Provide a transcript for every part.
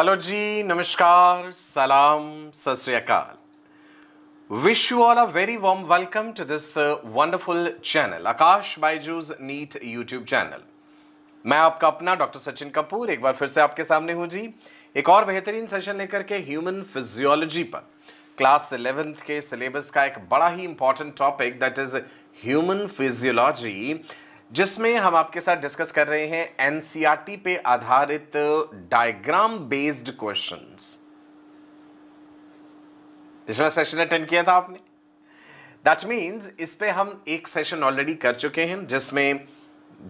Hello जी नमस्कार सलाम सत wish you all a very warm welcome to this wonderful channel Aakash Byju's NEET YouTube channel मैं आपका अपना डॉक्टर सचिन कपूर एक बार फिर से आपके सामने हूं जी एक और बेहतरीन सेशन लेकर के ह्यूमन फिजियोलॉजी पर क्लास इलेवेंथ के सिलेबस का एक बड़ा ही important topic that is human physiology जिसमें हम आपके साथ डिस्कस कर रहे हैं एनसीईआरटी e पे आधारित डायग्राम बेस्ड क्वेश्चंस पिछला सेशन अटेंड किया था आपने दैट मींस इस पे हम एक सेशन ऑलरेडी कर चुके हैं जिसमें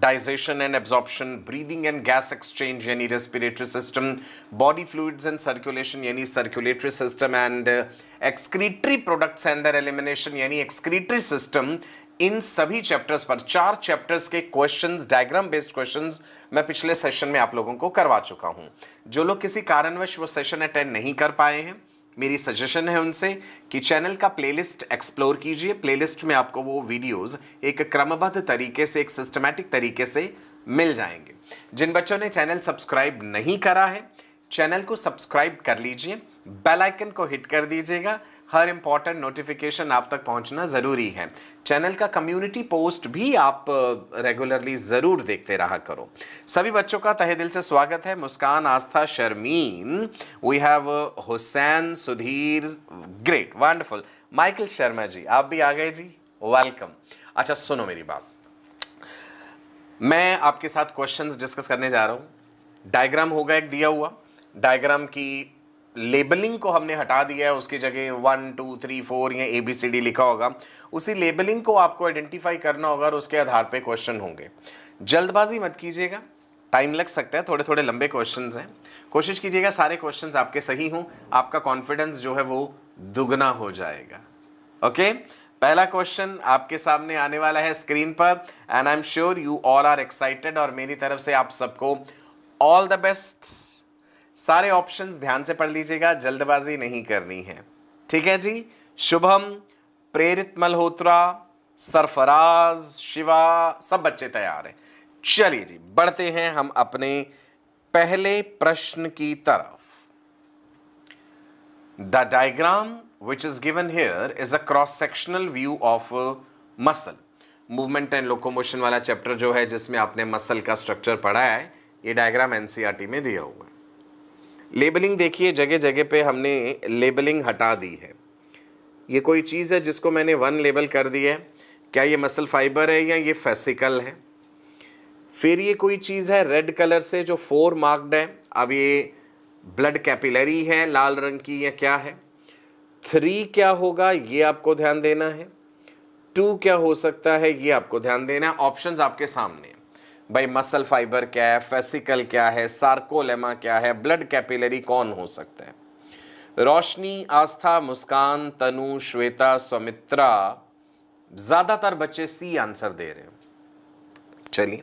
digestion and absorption breathing and gas exchange यानी respiratory system body fluids and circulation यानी circulatory system and excretory products and elimination यानी एक्सक्रीटरी सिस्टम इन सभी चैप्टर्स पर चार चैप्टर्स के क्वेश्चंस डायग्राम बेस्ड क्वेश्चंस मैं पिछले सेशन में आप लोगों को करवा चुका हूं जो लोग किसी कारणवश वो सेशन अटेंड नहीं कर पाए हैं मेरी सजेशन है उनसे कि चैनल का प्लेलिस्ट एक्सप्लोर कीजिए प्लेलिस्ट में आपको वो वीडियोस एक क्रमबद्ध तरीके से एक सिस्टमैटिक तरीके से मिल जाएंगे जिन बच्चों ने चैनल सब्सक्राइब नहीं करा है चैनल को सब्सक्राइब कर लीजिए बेल आइकन को हिट कर दीजिएगा हर इम्पॉर्टेंट नोटिफिकेशन आप तक पहुंचना ज़रूरी है चैनल का कम्युनिटी पोस्ट भी आप रेगुलरली ज़रूर देखते रहा करो सभी बच्चों का तहे दिल से स्वागत है Muskan Aastha Sharmeen we have Hussain Sudhir great wonderful Michael Sharma ji आप भी आ गए जी वेलकम अच्छा सुनो मेरी बात मैं आपके साथ क्वेश्चंस डिस्कस करने जा रहा हूँ डायग्राम होगा एक दिया हुआ डायग्राम की लेबलिंग को हमने हटा दिया है उसकी जगह वन टू थ्री फोर या ए बी सी डी लिखा होगा उसी लेबलिंग को आपको आइडेंटिफाई करना होगा और उसके आधार पे क्वेश्चन होंगे जल्दबाजी मत कीजिएगा टाइम लग सकता है थोड़े थोड़े लंबे क्वेश्चंस हैं कोशिश कीजिएगा सारे क्वेश्चंस आपके सही हों आपका कॉन्फिडेंस जो है वो दुगना हो जाएगा ओके पहला क्वेश्चन आपके सामने आने वाला है स्क्रीन पर and I am sure you all are excited और मेरी तरफ से आप सबको ऑल द बेस्ट सारे ऑप्शंस ध्यान से पढ़ लीजिएगा जल्दबाजी नहीं करनी है ठीक है जी शुभम प्रेरित मल्होत्रा सरफराज शिवा सब बच्चे तैयार हैं चलिए जी बढ़ते हैं हम अपने पहले प्रश्न की तरफ the diagram which is given here is a cross sectional view of muscle movement and locomotion वाला चैप्टर जो है जिसमें आपने मसल का स्ट्रक्चर पढ़ा है ये डायग्राम एनसीआरटी e में दिया हुआ लेबलिंग देखिए जगह जगह पे हमने लेबलिंग हटा दी है ये कोई चीज़ है जिसको मैंने वन लेबल कर दिया है क्या ये मसल फाइबर है या ये फेसिकल है फिर ये कोई चीज़ है रेड कलर से जो फोर मार्क्ड है अब ये ब्लड कैपिलरी है लाल रंग की या क्या है थ्री क्या होगा ये आपको ध्यान देना है टू क्या हो सकता है ये आपको ध्यान देना है ऑप्शन आपके सामने भाई मसल फाइबर क्या है फेसिकल क्या है सार्कोलेमा क्या है ब्लड कैपिलरी कौन हो सकते हैं रोशनी आस्था मुस्कान तनु श्वेता सौमित्रा ज़्यादातर बच्चे सी आंसर दे रहे हैं चलिए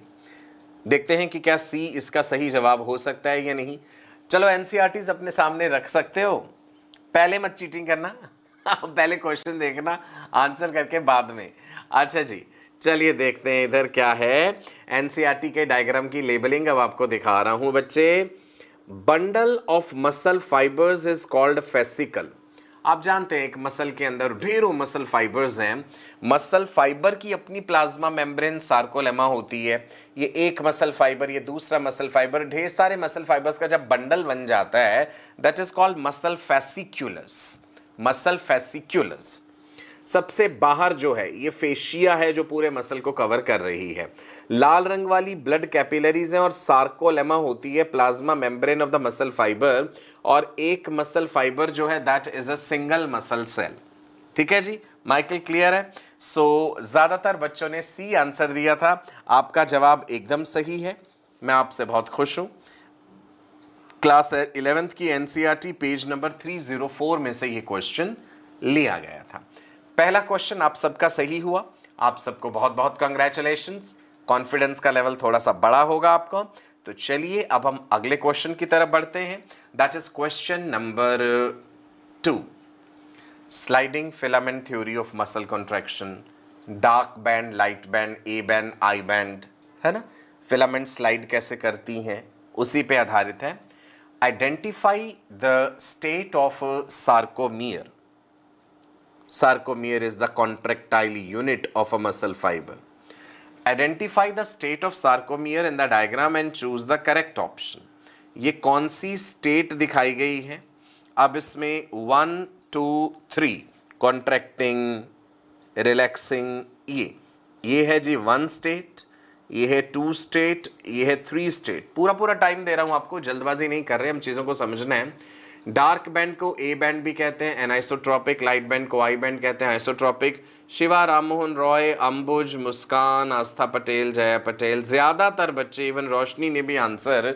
देखते हैं कि क्या सी इसका सही जवाब हो सकता है या नहीं चलो एनसीआर e अपने सामने रख सकते हो पहले मत चीटिंग करना पहले क्वेश्चन देखना आंसर करके बाद में अच्छा जी चलिए देखते हैं इधर क्या है एन के डायग्राम की लेबलिंग अब आपको दिखा रहा हूँ बच्चे bundle of muscle fibres is called fascicle आप जानते हैं एक मसल के अंदर ढेरों मसल फाइबर्स हैं मसल फाइबर की अपनी प्लाज्मा मेम्ब्रेन सार्कोलेमा होती है ये एक मसल फाइबर ये दूसरा मसल फाइबर ढेर सारे मसल फाइबर्स का जब बंडल बन जाता है that is called muscle fasciculus muscle fasciculus सबसे बाहर जो है ये फेशिया है जो पूरे मसल को कवर कर रही है लाल रंग वाली ब्लड कैपिलरीज हैं और सार्कोलेमा होती है plasma membrane of the muscle fibre और एक मसल फाइबर जो है that is a single muscle cell ठीक है जी माइकल क्लियर है सो so, ज़्यादातर बच्चों ने सी आंसर दिया था आपका जवाब एकदम सही है मैं आपसे बहुत खुश हूं क्लास इलेवेंथ की एनसीआरटी पेज नंबर 304 में से ये क्वेश्चन लिया गया था पहला क्वेश्चन आप सबका सही हुआ आप सबको बहुत बहुत कंग्रेचुलेशन कॉन्फिडेंस का लेवल थोड़ा सा बड़ा होगा आपका तो चलिए अब हम अगले क्वेश्चन की तरफ बढ़ते हैं that is question number two sliding filament theory of muscle contraction dark band light band A band I band है ना फिलामेंट स्लाइड कैसे करती हैं उसी पे आधारित है identify the state of sarcomere Sarcomere is the contractile unit of a muscle fiber. Identify the state of sarcomere in the diagram and choose the correct option. ये कौन सी स्टेट दिखाई गई है अब इसमें one two three contracting relaxing ये ये है जी वन स्टेट ये है टू स्टेट ये है थ्री स्टेट पूरा पूरा टाइम दे रहा हूँ आपको जल्दबाजी नहीं कर रहे हम चीज़ों को समझना है डार्क बैंड को ए बैंड भी कहते हैं एनाइसोट्रॉपिक लाइट बैंड को आई बैंड कहते हैं आइसोट्रॉपिक शिवा राम मोहन रॉय अंबुज मुस्कान आस्था पटेल जया पटेल ज़्यादातर बच्चे इवन रोशनी ने भी आंसर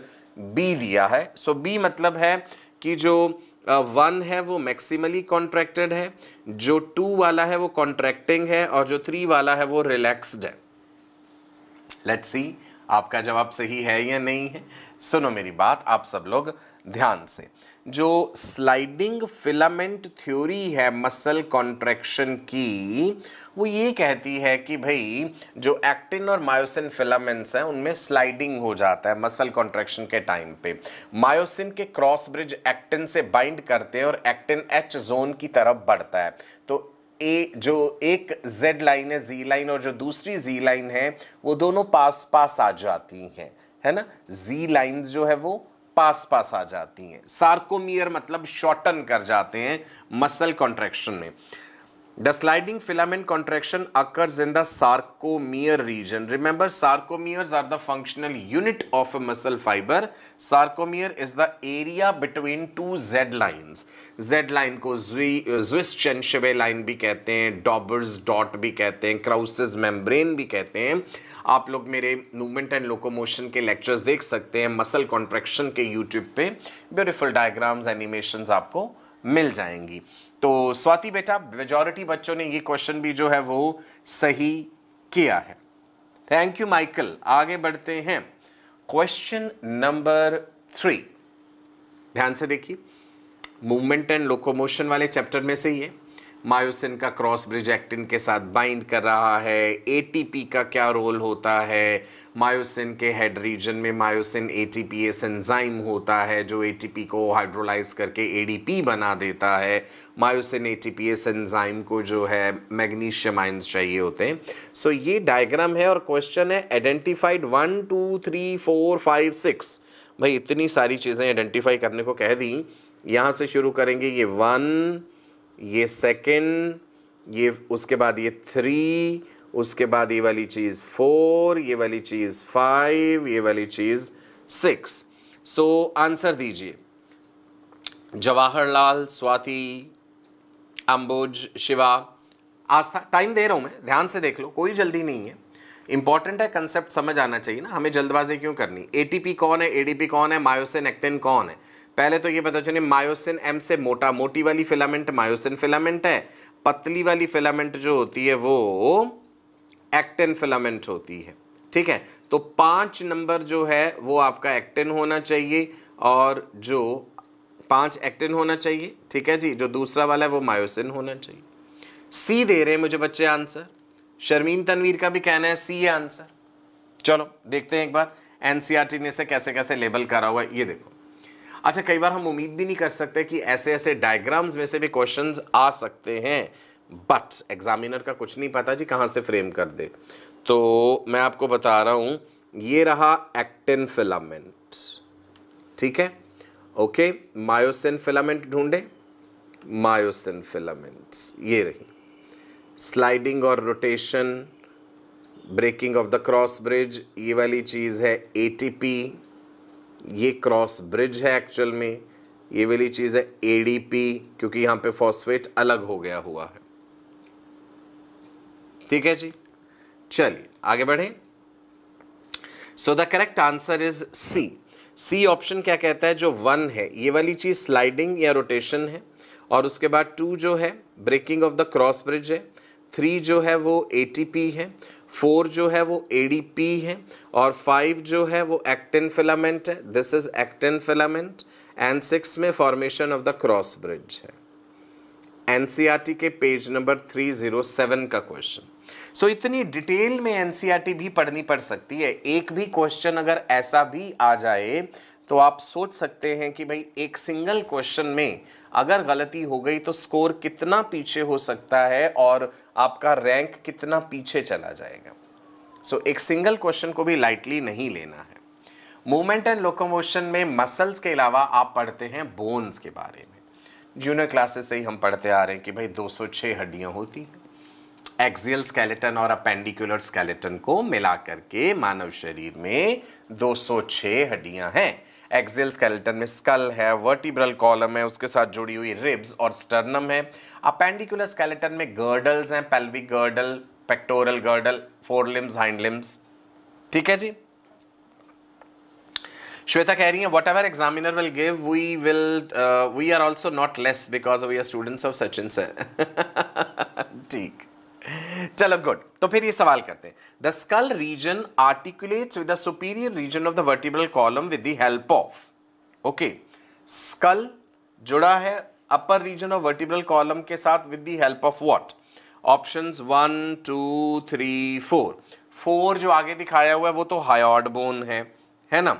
बी दिया है सो so, बी मतलब है कि जो वन uh, है वो मैक्सिमली कॉन्ट्रैक्टेड है जो टू वाला है वो कॉन्ट्रैक्टिंग है और जो थ्री वाला है वो रिलैक्सड है लेट सी आपका जवाब सही है या नहीं है सुनो मेरी बात आप सब लोग ध्यान से जो स्लाइडिंग फिलामेंट थ्योरी है मसल कॉन्ट्रैक्शन की वो ये कहती है कि भाई जो एक्टिन और मायोसिन फिलामेंट्स हैं उनमें स्लाइडिंग हो जाता है मसल कॉन्ट्रैक्शन के टाइम पे मायोसिन के क्रॉस ब्रिज एक्टिन से बाइंड करते हैं और एक्टिन एच जोन की तरफ बढ़ता है तो ए जो एक जेड लाइन है जी लाइन और जो दूसरी जी लाइन है वो दोनों पास पास आ जाती हैं है ना जी लाइन जो है वो पास पास आ जाती हैं सार्कोमियर मतलब शॉर्टन कर जाते हैं मसल कॉन्ट्रैक्शन में The sliding filament contraction occurs in the sarcomere region. Remember, sarcomeres are the functional unit of a muscle fiber. Sarcomere is the area between two Z lines. Z line को Swiss चेंशवे line भी कहते हैं डॉबर्स dot भी कहते हैं क्राउसिस membrane भी कहते हैं आप लोग मेरे मूवमेंट एंड लोकोमोशन के लेक्चर्स देख सकते हैं मसल कॉन्ट्रैक्शन के यूट्यूब पे ब्यूटीफुल डायग्राम्स एनिमेशंस आपको मिल जाएंगी तो स्वाति बेटा मेजोरिटी बच्चों ने ये क्वेश्चन भी जो है वो सही किया है थैंक यू माइकल आगे बढ़ते हैं क्वेश्चन नंबर थ्री ध्यान से देखिए मूवमेंट एंड लोकोमोशन वाले चैप्टर में से ही है मायोसिन का क्रॉस ब्रिज एक्टिन के साथ बाइंड कर रहा है एटीपी का क्या रोल होता है मायोसिन के हेड रीजन में मायोसिन एटीपीएस एंजाइम होता है जो एटीपी को हाइड्रोलाइज करके एडीपी बना देता है मायोसिन एटीपीएस एंजाइम को जो है मैग्नीशियम आइंस चाहिए होते हैं सो so, ये डायग्राम है और क्वेश्चन है identified one two three four five six भाई इतनी सारी चीज़ें आइडेंटिफाई करने को कह दी यहाँ से शुरू करेंगे ये वन ये सेकेंड ये उसके बाद ये थ्री उसके बाद ये वाली चीज़ फोर ये वाली चीज़ फाइव ये वाली चीज़ सिक्स सो आंसर दीजिए जवाहरलाल स्वाति अंबुज शिवा आस्था टाइम दे रहा हूं मैं ध्यान से देख लो कोई जल्दी नहीं है इंपॉर्टेंट है कंसेप्ट समझ आना चाहिए ना हमें जल्दबाजी क्यों करनी एटीपी कौन है एडीपी कौन है मायोसिन एक्टिन कौन है पहले तो ये पता चलिए मायोसिन एम से मोटा मोटी वाली फिलामेंट मायोसिन फिलामेंट है पतली वाली फिलामेंट जो होती है वो एक्टिन फिलामेंट होती है ठीक है तो पाँच नंबर जो है वो आपका एक्टिन होना चाहिए और जो पाँच एक्टिन होना चाहिए ठीक है जी जो दूसरा वाला है वो मायोसिन होना चाहिए सी दे रहे हैं मुझे बच्चे आंसर शर्मीन तनवीर का भी कहना है सी आंसर चलो देखते हैं एक बार एनसीआरटी ने इसे कैसे कैसे लेबल करा हुआ है ये देखो अच्छा कई बार हम उम्मीद भी नहीं कर सकते कि ऐसे ऐसे डायग्राम्स में से भी क्वेश्चन आ सकते हैं बट एग्जामिनर का कुछ नहीं पता जी कहाँ से फ्रेम कर दे तो मैं आपको बता रहा हूँ ये रहा एक्टिन फिलामेंट ठीक है ओके मायोसिन फिलामेंट ढूंढे मायोसिन फिलामेंट्स ये रही स्लाइडिंग और rotation breaking of the cross bridge ये वाली चीज़ है एटीपी ये क्रॉस ब्रिज है एक्चुअल में ये वाली चीज़ है एडीपी क्योंकि यहां पे फॉस्फेट अलग हो गया हुआ है ठीक है जी चलिए आगे बढ़े so the correct answer is C C option क्या कहता है जो वन है ये वाली चीज़ स्लाइडिंग या रोटेशन है और उसके बाद टू जो है breaking of the cross bridge है थ्री जो है वो एटीपी है फोर जो है वो एडीपी है और फाइव जो है वो एक्टिन फिलामेंट है this is actin filament and six में formation of the cross bridge है टी e के page number three zero seven का क्वेश्चन सो so, इतनी डिटेल में टी e भी पढ़नी पड़ सकती है एक भी क्वेश्चन अगर ऐसा भी आ जाए तो आप सोच सकते हैं कि भाई एक सिंगल क्वेश्चन में अगर गलती हो गई तो स्कोर कितना पीछे हो सकता है और आपका रैंक कितना पीछे चला जाएगा सो so, एक सिंगल क्वेश्चन को भी लाइटली नहीं लेना है मूवमेंट एंड लोकोमोशन में मसल्स के अलावा आप पढ़ते हैं बोन्स के बारे में जूनियर क्लासेस से ही हम पढ़ते आ रहे हैं कि भाई 206 हड्डियां होती हैं एक्सियल स्केलेटन और अपेंडिकुलर स्केलेटन को मिला करके मानव शरीर में 206 हड्डियां हैं एक्सेल स्केलेटन में स्कल है वर्टिब्रल कॉलम है उसके साथ जुड़ी हुई रिब्स और स्टर्नम है अपेंडिकुलर स्केलेटन में गर्डल्स हैं pelvic girdle pectoral girdle fore limbs hind limbs ठीक है जी श्वेता कह रही है whatever examiner will give we will we are also not less because we are students of Sachin sir ठीक चलो गुड तो फिर ये सवाल करते हैं the skull region articulates with the superior region of the vertebral column with the help of okay skull जुड़ा है upper region of vertebral column के साथ with the help of what options one two three four four जो आगे दिखाया हुआ है वो तो हायॉड बोन है है ना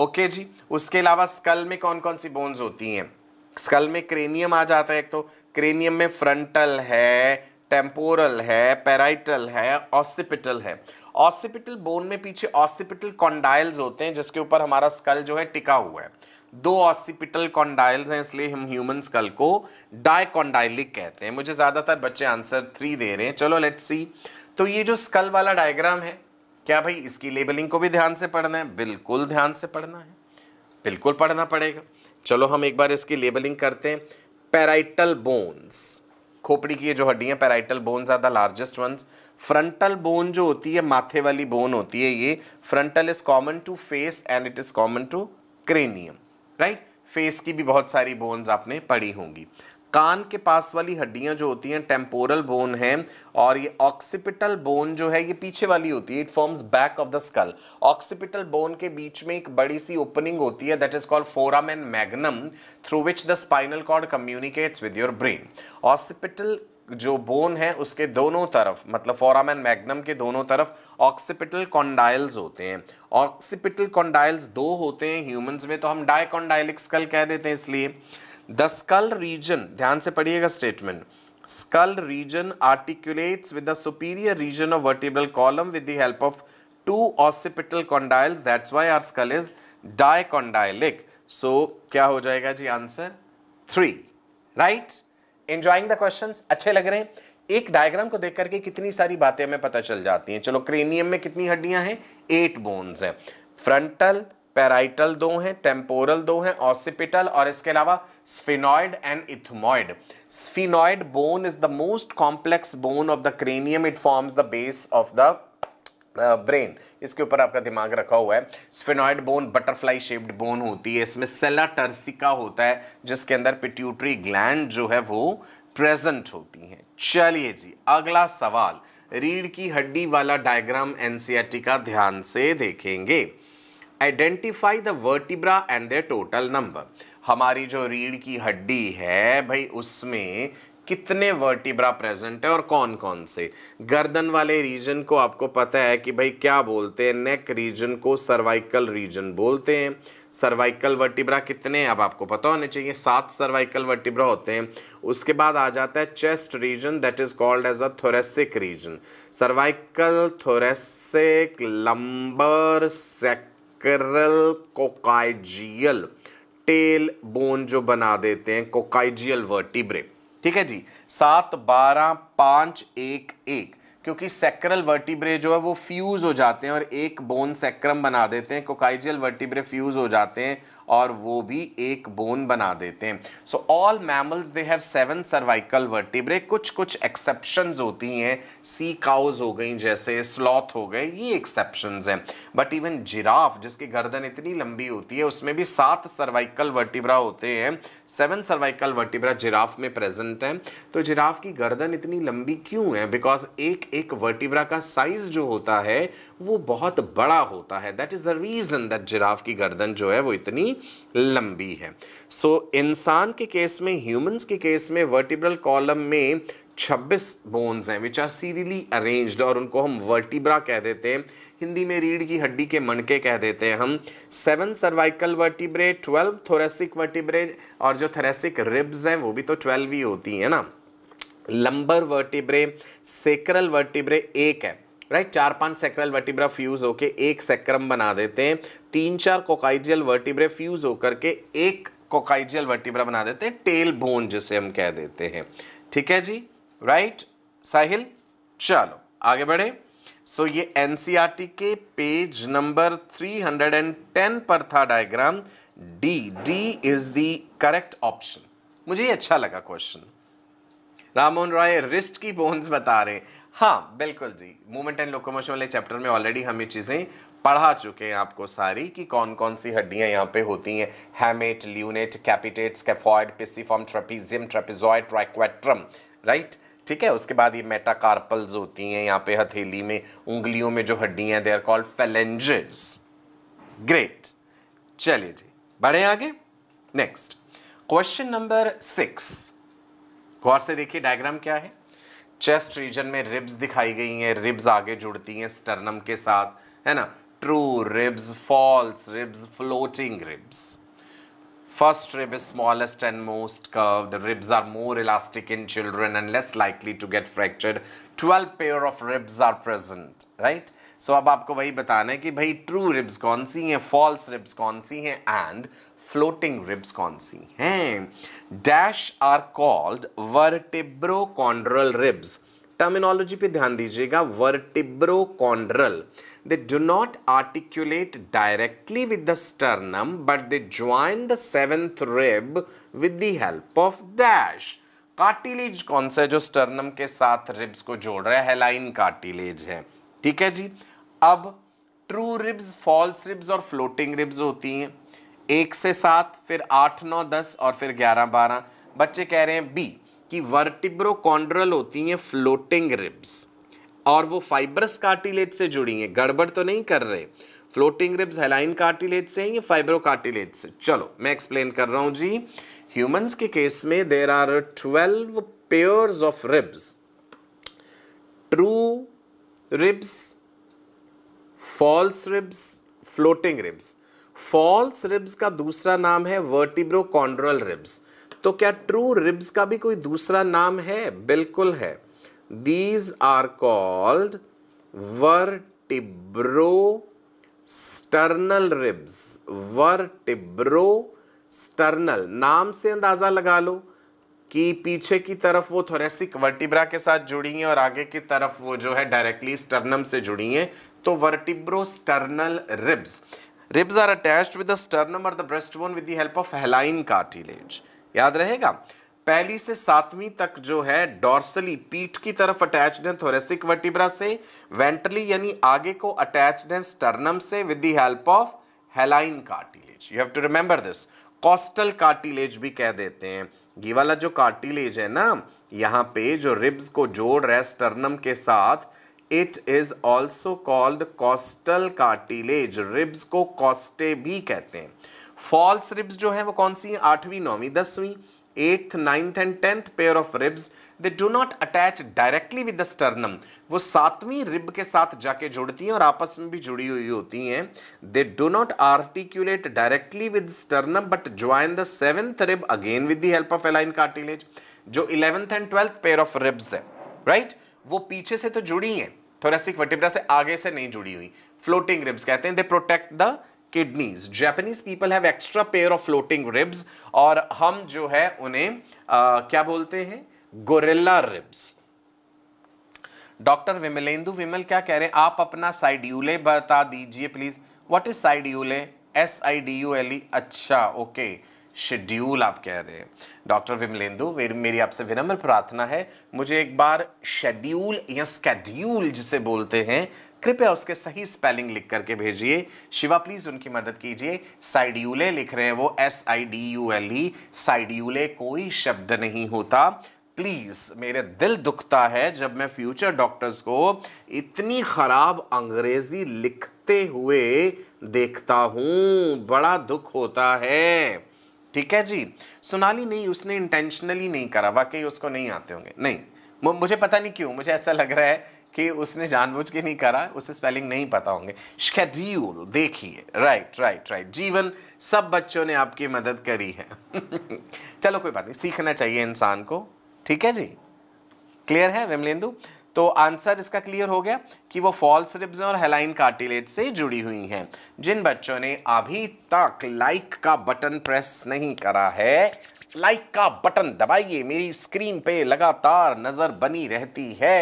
ओके okay जी उसके अलावा स्कल में कौन कौन सी बोन्स होती हैं स्कल में क्रेनियम आ जाता है एक तो क्रेनियम में फ्रंटल है टेम्पोरल है पेराइटल है ऑसिपिटल है ऑसिपिटल बोन में पीछे ऑसिपिटल कॉन्डाइल्स होते हैं जिसके ऊपर हमारा स्कल जो है टिका हुआ है दो ऑसिपिटल कॉन्डाइल्स हैं इसलिए हम ह्यूमन स्कल को डायकोंडाइलिक कहते हैं मुझे ज़्यादातर बच्चे आंसर थ्री दे रहे हैं चलो लेट्स सी तो ये जो स्कल वाला डायग्राम है क्या भाई इसकी लेबलिंग को भी ध्यान से पढ़ना है बिल्कुल ध्यान से पढ़ना है बिल्कुल पढ़ना पड़ेगा चलो हम एक बार इसकी लेबलिंग करते हैं पेराइटल बोन्स खोपड़ी की ये जो हड्डियाँ parietal bone are the largest ones frontal bone जो होती है माथे वाली बोन होती है ये frontal is common to face and it is common to cranium right face की भी बहुत सारी बोन्स आपने पढ़ी होंगी कान के पास वाली हड्डियां जो होती हैं टेम्पोरल बोन है और ये ऑक्सीपिटल बोन जो है ये पीछे वाली होती है it forms back of the skull occipital bone के बीच में एक बड़ी सी ओपनिंग होती है that is called foramen and magnum through which the spinal cord communicates with your brain occipital जो बोन है उसके दोनों तरफ मतलब फोराम एंड मैग्नम के दोनों तरफ ऑक्सीपिटल कॉन्डाइल्स होते हैं ऑक्सीपिटल कॉन्डाइल्स दो होते हैं ह्यूमंस में तो हम डायकॉन्डाइलिक स्कल कह देते हैं इसलिए द स्कल रीजन ध्यान से पढ़िएगा statement skull region articulates with the superior region of vertebral column with the help of two occipital condyles that's why our skull is dicondylic so क्या हो जाएगा जी answer three right enjoying the question अच्छे लग रहे हैं एक diagram को देख करके कितनी सारी बातें हमें पता चल जाती हैं चलो क्रेनियम में कितनी हड्डियां हैं एट बोन्स हैं फ्रंटल पेराइटल दो हैं टेम्पोरल दो हैं ऑसिपिटल और इसके अलावा sphenoid and ethmoid sphenoid bone is the most complex bone of the cranium it forms the base of the brain इसके ऊपर आपका दिमाग रखा हुआ है sphenoid bone butterfly shaped bone होती है इसमें सेला टर्सिका होता है जिसके अंदर पिट्यूटरी ग्लैंड जो है वो प्रेजेंट होती हैं चलिए जी अगला सवाल रीढ़ की हड्डी वाला डायग्राम एनसीआरटी का ध्यान से देखेंगे identify the vertebra and the total number हमारी जो रीढ़ की हड्डी है भाई उसमें कितने वर्टिब्रा प्रेजेंट है और कौन कौन से गर्दन वाले रीजन को आपको पता है कि भाई क्या बोलते हैं नेक रीजन को सर्वाइकल रीजन बोलते हैं सर्वाइकल वर्टिब्रा कितने अब आपको पता होने चाहिए सात सर्वाइकल वर्टिब्रा होते हैं उसके बाद आ जाता है chest region that is called as a thoracic region cervical thoracic lumbar sacral coccygeal tail bone जो बना देते हैं कोकाइजियल वर्टिब्रे ठीक है जी सात बारह पांच एक एक क्योंकि सेक्रल वर्टिब्रे जो है वो फ्यूज हो जाते हैं और एक बोन सेक्रम बना देते हैं कोकाइजियल वर्टिब्रे फ्यूज हो जाते हैं और वो भी एक बोन बना देते हैं so all mammals they have seven cervical vertebrae कुछ कुछ एक्सेप्शन होती हैं सी काउज हो गई जैसे स्लॉथ हो गए ये एक्सेप्शन हैं बट इवन जिराफ जिसकी गर्दन इतनी लंबी होती है उसमें भी सात सर्वाइकल वर्टिब्रा होते हैं सेवन सर्वाइकल वर्टिब्रा जिराफ में प्रेजेंट हैं तो जिराफ की गर्दन इतनी लंबी क्यों है बिकॉज एक एक वर्टिब्रा का साइज जो होता है वो बहुत बड़ा होता है that is the reason that giraffe की गर्दन जो है वो इतनी लंबी है सो so, इंसान के केस में ह्यूमंस के केस में वर्टिब्रल कॉलम में 26 बोन्स हैं विच आर सीरियली अरेंज्ड और उनको हम वर्टिब्रा कह देते हैं हिंदी में रीढ़ की हड्डी के मणके कह देते हैं हम seven cervical vertebrae twelve thoracic vertebrae और जो थोरेसिक रिब्स हैं वो भी तो ट्वेल्व ही होती हैं ना लंबर वर्टिब्रे सेक्रल वर्टिब्रे एक है राइट चार पांच सेक्रल वर्टिब्रा फ्यूज होके एक सेक्रम बना देते हैं तीन चार कोकाइजियल वर्टिब्रे फ्यूज होकर के एक कोकाइजियल वर्टिब्रा बना देते हैं टेल बोन जिसे हम कह देते हैं ठीक है जी राइट साहिल चलो आगे बढ़े सो so, ये एन e के पेज नंबर 310 पर था diagram D D is the correct option मुझे ये अच्छा लगा क्वेश्चन राम मोहन रॉय रिस्ट की बोन्स बता रहे हैं हाँ बिल्कुल जी मूवमेंट एंड लोकोमोशन वाले चैप्टर में ऑलरेडी हम ये चीज़ें पढ़ा चुके हैं आपको सारी कि कौन कौन सी हड्डियाँ यहाँ पे होती हैं hamate lunate capitate scaphoid pisiform trapezium trapezoid triquetrum right ठीक है उसके बाद ये मेटाकार्पल्स होती हैं यहाँ पे हथेली में उंगलियों में जो हड्डियाँ they are called phalanges great चलिए जी बढ़े आगे नेक्स्ट क्वेश्चन नंबर सिक्स गौर से देखिए डायग्राम क्या है चेस्ट रीजन में रिब्स दिखाई गई हैं रिब्स आगे जुड़ती हैं स्टर्नम के साथ है ना true ribs false ribs floating ribs first rib is smallest and most curve ribs are more elastic in children and less likely to get fractured twelve pair of ribs are present right so अब आपको वही बताना है कि भाई true ribs कौन सी हैं फॉल्स रिब्स कौन सी हैं एंड फ्लोटिंग रिब्स कौन सी हैं dash are called vertebrochondral ribs terminology पे ध्यान दीजिएगा vertebrochondral they do not articulate directly with the sternum but they join the seventh rib with the help of dash cartilage कौन सा है जो स्टर्नम के साथ रिब्स को जोड़ रहा है हेलाइन कार्टिलेज है ठीक है जी अब ट्रू रिब्स फॉल्स रिब्स और फ्लोटिंग रिब्स होती हैं एक से सात फिर आठ नौ दस और फिर ग्यारह बारह बच्चे कह रहे हैं बी कि वर्टिब्रोकॉन्ड्रल होती हैं फ्लोटिंग रिब्स और वो फाइब्रस कार्टिलेज से जुड़ी हैं गड़बड़ तो नहीं कर रहे फ्लोटिंग रिब्स हेलाइन कार्टिलेज से हैं या फाइब्रो कार्टिलेज से चलो मैं एक्सप्लेन कर रहा हूँ जी ह्यूमंस के केस में there are twelve pairs of ribs true ribs false ribs floating ribs false ribs का दूसरा नाम है वर्टिब्रो कॉन्ड्रल रिब्स तो क्या ट्रू रिब्स का भी कोई दूसरा नाम है बिल्कुल है these are called vertebro sternal ribs vertebro sternal नाम से अंदाज़ा लगा लो कि पीछे की तरफ वो थोरेसिक वर्टिब्रा के साथ जुड़ी हैं और आगे की तरफ वो जो है डायरेक्टली स्टर्नम से जुड़ी हैं तो vertebro sternal ribs ribs are attached with the sternum or the breastbone with the help of hyaline cartilage याद रहेगा पहली से सातवीं तक जो है डॉर्सली पीठ की तरफ अटैच्ड है थोरेसिक वर्टिब्रा से वेंट्रली यानी आगे को अटैच्ड है स्टर्नम से with the help of hyaline cartilage you have to remember this costal cartilage भी कह देते हैं ये वाला जो कार्टिलेज है ना यहाँ पे जो रिब्स को जोड़ रहा है स्टर्नम के साथ it is also called costal cartilage ribs को कॉस्टे भी कहते हैं फॉल्स रिब्स जो है वो कौन सी आठवीं नौवीं दसवीं eighth ninth and tenth pair of ribs they do not attach directly with the sternum वो सातवीं रिब के साथ जाके जुड़ती हैं और आपस में भी जुड़ी हुई होती हैं they do not articulate directly with sternum but join the seventh rib again with the help of hyaline cartilage जो eleventh and twelfth pair of ribs है राइट right? वो पीछे से तो जुड़ी हैं थोरेसिक वर्टिब्रा से आगे से नहीं जुड़ी हुई फ्लोटिंग रिब्स कहते हैं they protect the kidneys Japanese people have extra pair of floating ribs और हम जो है उन्हें आ, क्या बोलते हैं gorilla ribs doctor Vimalendu Vimal क्या कह रहे हैं आप अपना साइड यूले बता दीजिए please what is sidule S I D U L E अच्छा ओके okay. शेड्यूल आप कह रहे हैं डॉक्टर विमलेंदु मेरी आपसे विनम्र प्रार्थना है मुझे एक बार शेड्यूल या स्केड्यूल जिसे बोलते हैं कृपया उसके सही स्पेलिंग लिख करके भेजिए शिवा प्लीज़ उनकी मदद कीजिए साइड्यूले लिख रहे हैं वो S I D U L E sidule कोई शब्द नहीं होता प्लीज़ मेरे दिल दुखता है जब मैं फ्यूचर डॉक्टर्स को इतनी ख़राब अंग्रेज़ी लिखते हुए देखता हूँ बड़ा दुख होता है ठीक है जी सोनाली नहीं उसने इंटेंशनली नहीं करा वाकई उसको नहीं आते होंगे नहीं मुझे पता नहीं क्यों मुझे ऐसा लग रहा है कि उसने जानबूझ के नहीं करा उसे स्पेलिंग नहीं पता होंगे शेड्यूल देखिए राइट राइट राइट जीवन सब बच्चों ने आपकी मदद करी है चलो कोई बात नहीं सीखना चाहिए इंसान को ठीक है जी क्लियर है विमलेंदु तो आंसर इसका क्लियर हो गया कि वो फॉल्स रिब्स और हेलाइन कार्टिलेज से जुड़ी हुई हैं जिन बच्चों ने अभी तक लाइक का बटन प्रेस नहीं करा है लाइक का बटन दबाइए मेरी स्क्रीन पे लगातार नज़र बनी रहती है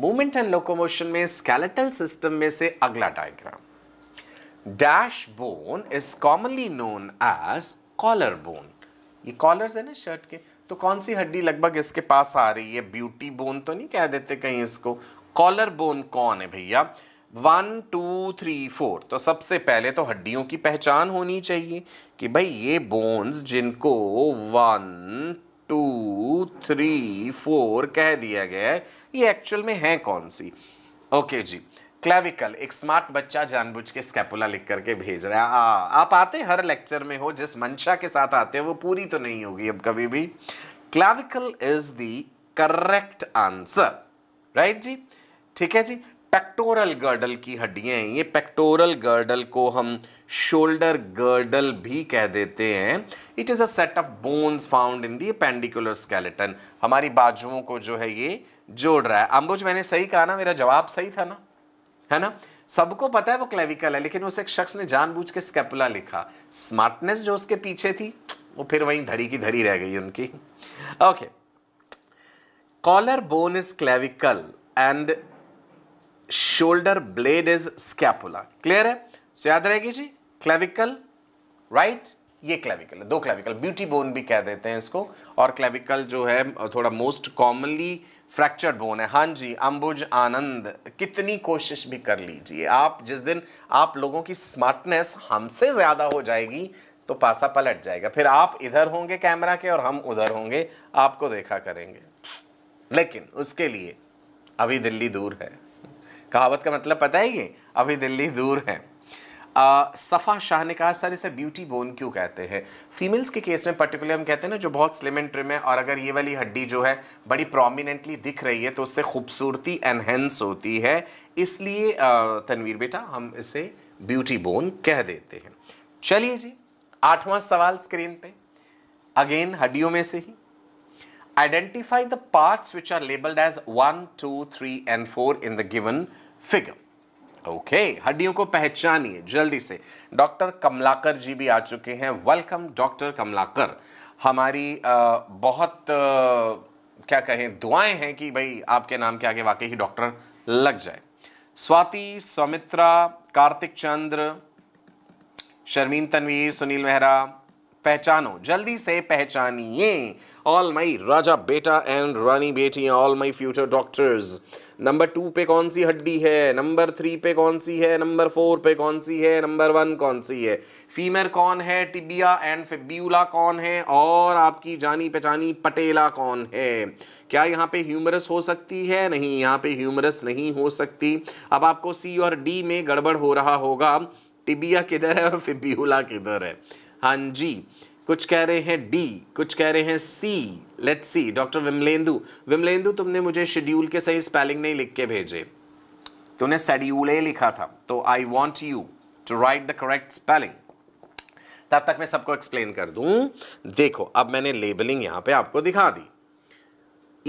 मूवमेंट एंड लोकोमोशन में स्केलेटल सिस्टम में से अगला diagram dash bone is commonly known as collar bone ये कॉलर्स है ना शर्ट के तो कौन सी हड्डी लगभग इसके पास आ रही है ब्यूटी बोन तो नहीं कह देते कहीं इसको कॉलर बोन कौन है भैया वन टू थ्री फोर तो सबसे पहले तो हड्डियों की पहचान होनी चाहिए कि भाई ये बोन्स जिनको वन टू थ्री फोर कह दिया गया है ये एक्चुअल में है कौन सी ओके जी क्लेविकल एक स्मार्ट बच्चा जानबूझ के स्कैपुला लिख करके भेज रहा है आ, आप आते हर लेक्चर में हो जिस मंशा के साथ आते हो वो पूरी तो नहीं होगी अब कभी भी clavicle is the correct answer right जी ठीक है जी पेक्टोरल गर्डल की हड्डियां हैं ये पेक्टोरल गर्डल को हम शोल्डर गर्डल भी कह देते हैं it is a set of bones found in appendicular skeleton हमारी बाजुओं को जो है ये जोड़ रहा है अंबुज मैंने सही कहा ना मेरा जवाब सही था ना है ना सबको पता है वो क्लेविकल है लेकिन उस एक शख्स ने जानबूझ के स्कैपुला लिखा स्मार्टनेस जो उसके पीछे थी वो फिर वहीं धरी की धरी रह गई उनकी okay collar bone is clavicle and shoulder blade is scapula clear है सो याद रहेगी जी क्लेविकल राइट ये क्लेविकल है दो क्लेविकल ब्यूटी बोन भी कह देते हैं इसको और क्लेविकल जो है थोड़ा मोस्ट कॉमनली फ्रैक्चर्ड बोन है हाँ जी अंबुज आनंद कितनी कोशिश भी कर लीजिए आप जिस दिन आप लोगों की स्मार्टनेस हमसे ज़्यादा हो जाएगी तो पासा पलट जाएगा फिर आप इधर होंगे कैमरा के और हम उधर होंगे आपको देखा करेंगे लेकिन उसके लिए अभी दिल्ली दूर है कहावत का मतलब पता है ये अभी दिल्ली दूर है आ, सफ़ा शाह ने कहा सर इसे ब्यूटी बोन क्यों कहते हैं फीमेल्स के केस में पर्टिकुलर हम कहते हैं ना जो बहुत स्लिम एंड ट्रिम है और अगर ये वाली हड्डी जो है बड़ी प्रोमिनेंटली दिख रही है तो उससे खूबसूरती एनहेंस होती है इसलिए तनवीर बेटा हम इसे ब्यूटी बोन कह देते हैं चलिए जी आठवां सवाल स्क्रीन पे अगेन हड्डियों में से ही identify the parts which are labelled as one two three and four in the given figure okay हड्डियों को पहचानिए जल्दी से डॉक्टर कमलाकर जी भी आ चुके हैं वेलकम डॉक्टर कमलाकर हमारी बहुत क्या कहें दुआएं हैं कि भाई आपके नाम के आगे वाकई ही डॉक्टर लग जाए स्वाति सौमित्रा कार्तिक चंद्र शर्मीन तनवीर सुनील मेहरा पहचानो जल्दी से पहचानिए ऑल माई राजा बेटा एंड रानी बेटियां all my future doctors number two पे कौन सी हड्डी है नंबर थ्री पे कौन सी है नंबर फोर पे कौन सी है नंबर वन कौन सी है फीमेल कौन है टिबिया एंड फिब्यूला कौन है और आपकी जानी पहचानी पटेला कौन है क्या यहाँ पे ह्यूमरस हो सकती है नहीं यहाँ पे ह्यूमरस नहीं हो सकती अब आपको सी और डी में गड़बड़ हो रहा होगा टिबिया किधर है और फिब्यूला किधर है हाँ जी कुछ कह रहे हैं डी कुछ कह रहे हैं see let's see doctor Vimalendu Vimalendu तुमने मुझे शेड्यूल के सही स्पेलिंग नहीं लिख के भेजे तुमने शेड्यूल लिखा था तो I want you to write the correct spelling तब तक मैं सबको एक्सप्लेन कर दूं देखो अब मैंने लेबलिंग यहाँ पे आपको दिखा दी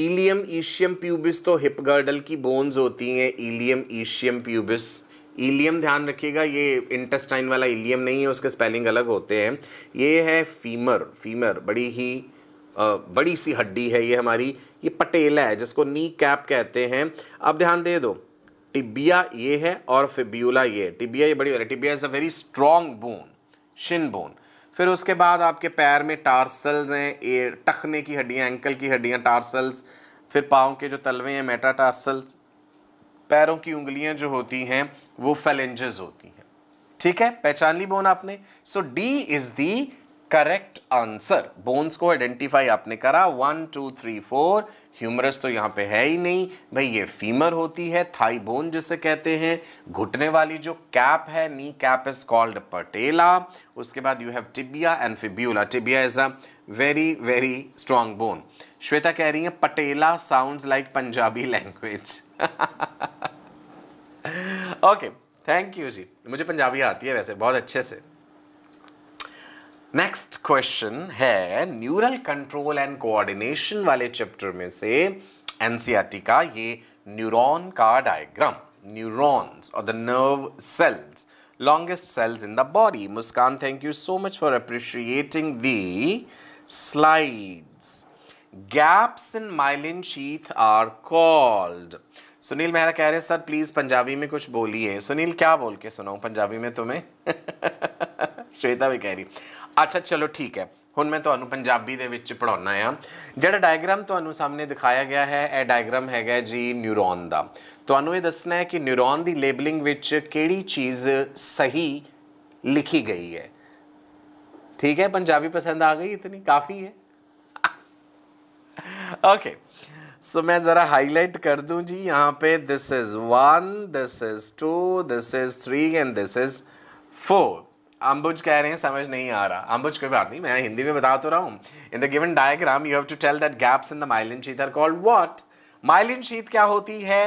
इलियम ईशियम प्यूबिस तो हिप गर्डल की बोन्स होती हैं इलियम ईशियम प्यूबिस ईलियम ध्यान रखिएगा ये इंटेस्टाइन वाला ईलियम नहीं है उसके स्पेलिंग अलग होते हैं ये है फीमर फीमर बड़ी ही बड़ी सी हड्डी है ये हमारी ये पटेला है जिसको नी कैप कहते हैं अब ध्यान दे दो टिबिया ये है और फिब्यूला ये टिबिया ये बड़ी है tibia is a very strong bone shin bone फिर उसके बाद आपके पैर में टार्सल्स हैं ये टखने की हड्डियाँ एंकल की हड्डियाँ टार्सल्स फिर पाँव के जो तलवे हैं मेटा टार्सल्स पैरों की उंगलियां जो होती हैं वो फेलेंजेस होती हैं ठीक है पहचान ली बोन आपने so D is the correct answer bones को आइडेंटिफाई आपने करा one two three four humerus तो यहाँ पे है ही नहीं भाई ये फीमर होती है थाई बोन जिसे कहते हैं घुटने वाली जो कैप है knee cap is called patella उसके बाद you have tibia and fibula tibia is a very very strong bone Shweta कह रही है patella sound like Punjabi language okay thank you जी मुझे पंजाबी आती है वैसे बहुत अच्छे से नेक्स्ट क्वेश्चन है न्यूरल कंट्रोल एंड कोऑर्डिनेशन वाले चैप्टर में से एनसीईआरटी e का ये न्यूरॉन का डायग्राम न्यूरॉन्स और the nerve cells longest cells in the body Muskan thank you so much for appreciating the slides gaps in myelin sheath are called Sunil Mehra ਕਹਿ रहे sir please Punjabi Punjabi ਕੁਝ ਬੋਲੀਏ ਸੁਨੀਲ ਕੀ ਬੋਲ ਕੇ ਸੁਣਾਉ ਪੰਜਾਬੀ पंजाबी ਤੁਮੇ ਸ਼ਵੇਤਾ ਵੀ ਕਹਿ ਰਹੀ ਅੱਛਾ ਚਲੋ ਠੀਕ ਹੈ ਹੁਣ ਮੈਂ ਤੁਹਾਨੂੰ ਪੰਜਾਬੀ ਦੇ ਵਿੱਚ ਪੜਾਉਣਾ ਆ ਜਿਹੜਾ ਡਾਇਗਰਾਮ ਤੁਹਾਨੂੰ ਸਾਹਮਣੇ ਦਿਖਾਇਆ ਗਿਆ ਹੈ ਇਹ ਡਾਇਗਰਾਮ ਹੈਗਾ ਜੀ ਨਿਊਰੋਨ ਦਾ ਤੁਹਾਨੂੰ ਇਹ ਦੱਸਣਾ ਹੈ ਕਿ ਨਿਊਰੋਨ ਦੀ ਲੇਬਲਿੰਗ ਵਿੱਚ ਕਿਹੜੀ ਚੀਜ਼ ਸਹੀ ਲਿਖੀ ਗਈ ਹੈ ਠੀਕ ਹੈ ਪੰਜਾਬੀ ਪਸੰਦ ਆ ਗਈ ਇਤਨੀ ਕਾਫੀ ਹੈ ਓਕੇ सो मैं ज़रा हाईलाइट कर दूं जी यहाँ पे this is one this is two this is three and this is four Ambuj कह रहे हैं समझ नहीं आ रहा अम्बुज कोई बात नहीं मैं हिंदी में बता तो रहा हूँ in the given diagram you have to tell that gaps in the myelin sheath are called what myelin sheath क्या होती है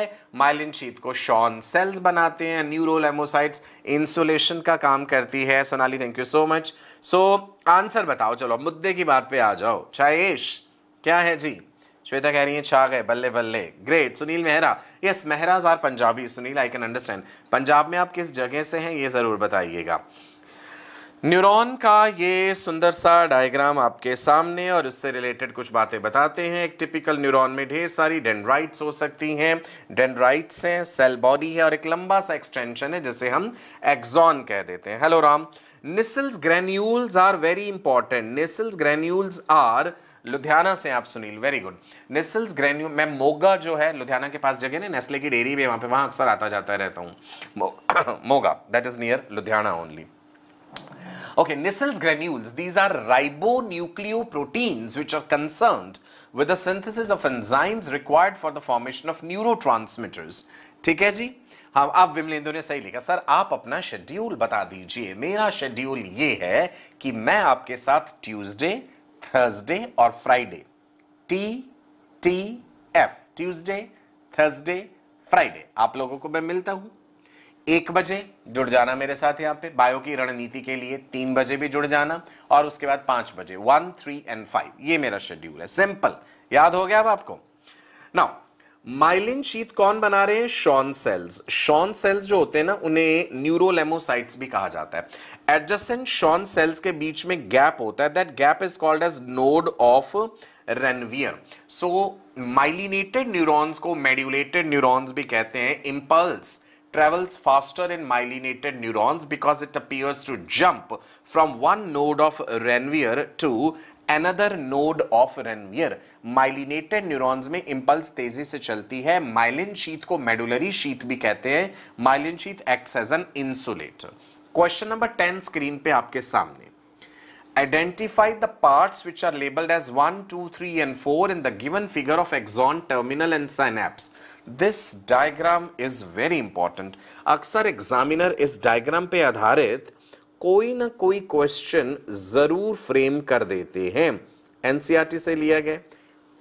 माइलिन शीत को शॉन सेल्स बनाते हैं न्यूरोल एमोसाइट्स इंसुलेशन का काम करती है Sonali thank you so much so answer बताओ चलो मुद्दे की बात पे आ जाओ शायेश क्या है जी श्वेता कह रही है छा गए बल्ले बल्ले great Sunil Mehra yes Mehras are Punjabi Sunil I can understand Punjab में आप किस जगह से हैं ये ज़रूर बताइएगा न्यूरॉन का ये सुंदर सा डायग्राम आपके सामने और उससे रिलेटेड कुछ बातें बताते हैं एक टिपिकल न्यूरॉन में ढेर सारी डेंड्राइट्स हो सकती हैं डेंड्राइट्स हैं सेल बॉडी है और एक लंबा सा एक्सटेंशन है जिसे हम एक्जॉन कह देते हैं hello Ram Nissl's granules are very important Nissl's granules are Ludhiana से आप Sunil very good Nissl's granule मैं मोगा जो है लुधियाना के पास जगह ना नेस्ले की डेयरी भी वहाँ पे वहाँ अक्सर आता जाता रहता हूँ Moga that is near Ludhiana only okay Okay, Nissel's granules, these are ribonucleoproteins which are concerned with the synthesis of enzymes required for the formation of neurotransmitters. ठीक है जी हाँ आप विमलेंदु ने सही लिखा सर आप अपना शेड्यूल बता दीजिए मेरा शेड्यूल ये है कि मैं आपके साथ Tuesday Thursday or Friday. T T F Tuesday, Thursday, Friday. आप लोगों को मैं मिलता हूं एक बजे जुड़ जाना मेरे साथ यहां पे बायो की रणनीति के लिए तीन बजे भी जुड़ जाना और उसके बाद पांच बजे वन थ्री एंड फाइव ये मेरा शेड्यूल है सिंपल याद हो गया अब आपको नाउ माइलिन शीत कौन बना रहे हैं शॉन सेल्स शॉन सेल्स जो होते हैं ना उन्हें न्यूरोलेमोसाइट्स भी कहा जाता है एडजस्टेंट शॉन सेल्स के बीच में गैप होता है that gap is called as node of Ranvier so myelinated neurons को मेड्यूलेटेड न्यूरॉन्स भी कहते हैं impulse travels faster in myelinated neurons because it appears to jump from one node of Ranvier to another node of Ranvier myelinated neurons में impulse तेजी से चलती है myelin शीत को मेडुलरी शीत भी कहते हैं myelin sheath acts as an insulator question number ten screen पे आपके सामने identify the parts which are labeled as 1 2 3 and 4 in the given figure of axon terminal and synapse this diagram is very important aksar examiner is diagram pe adharit कोई ना कोई question जरूर frame कर देते हैं एनसीआरटी e से लिया गया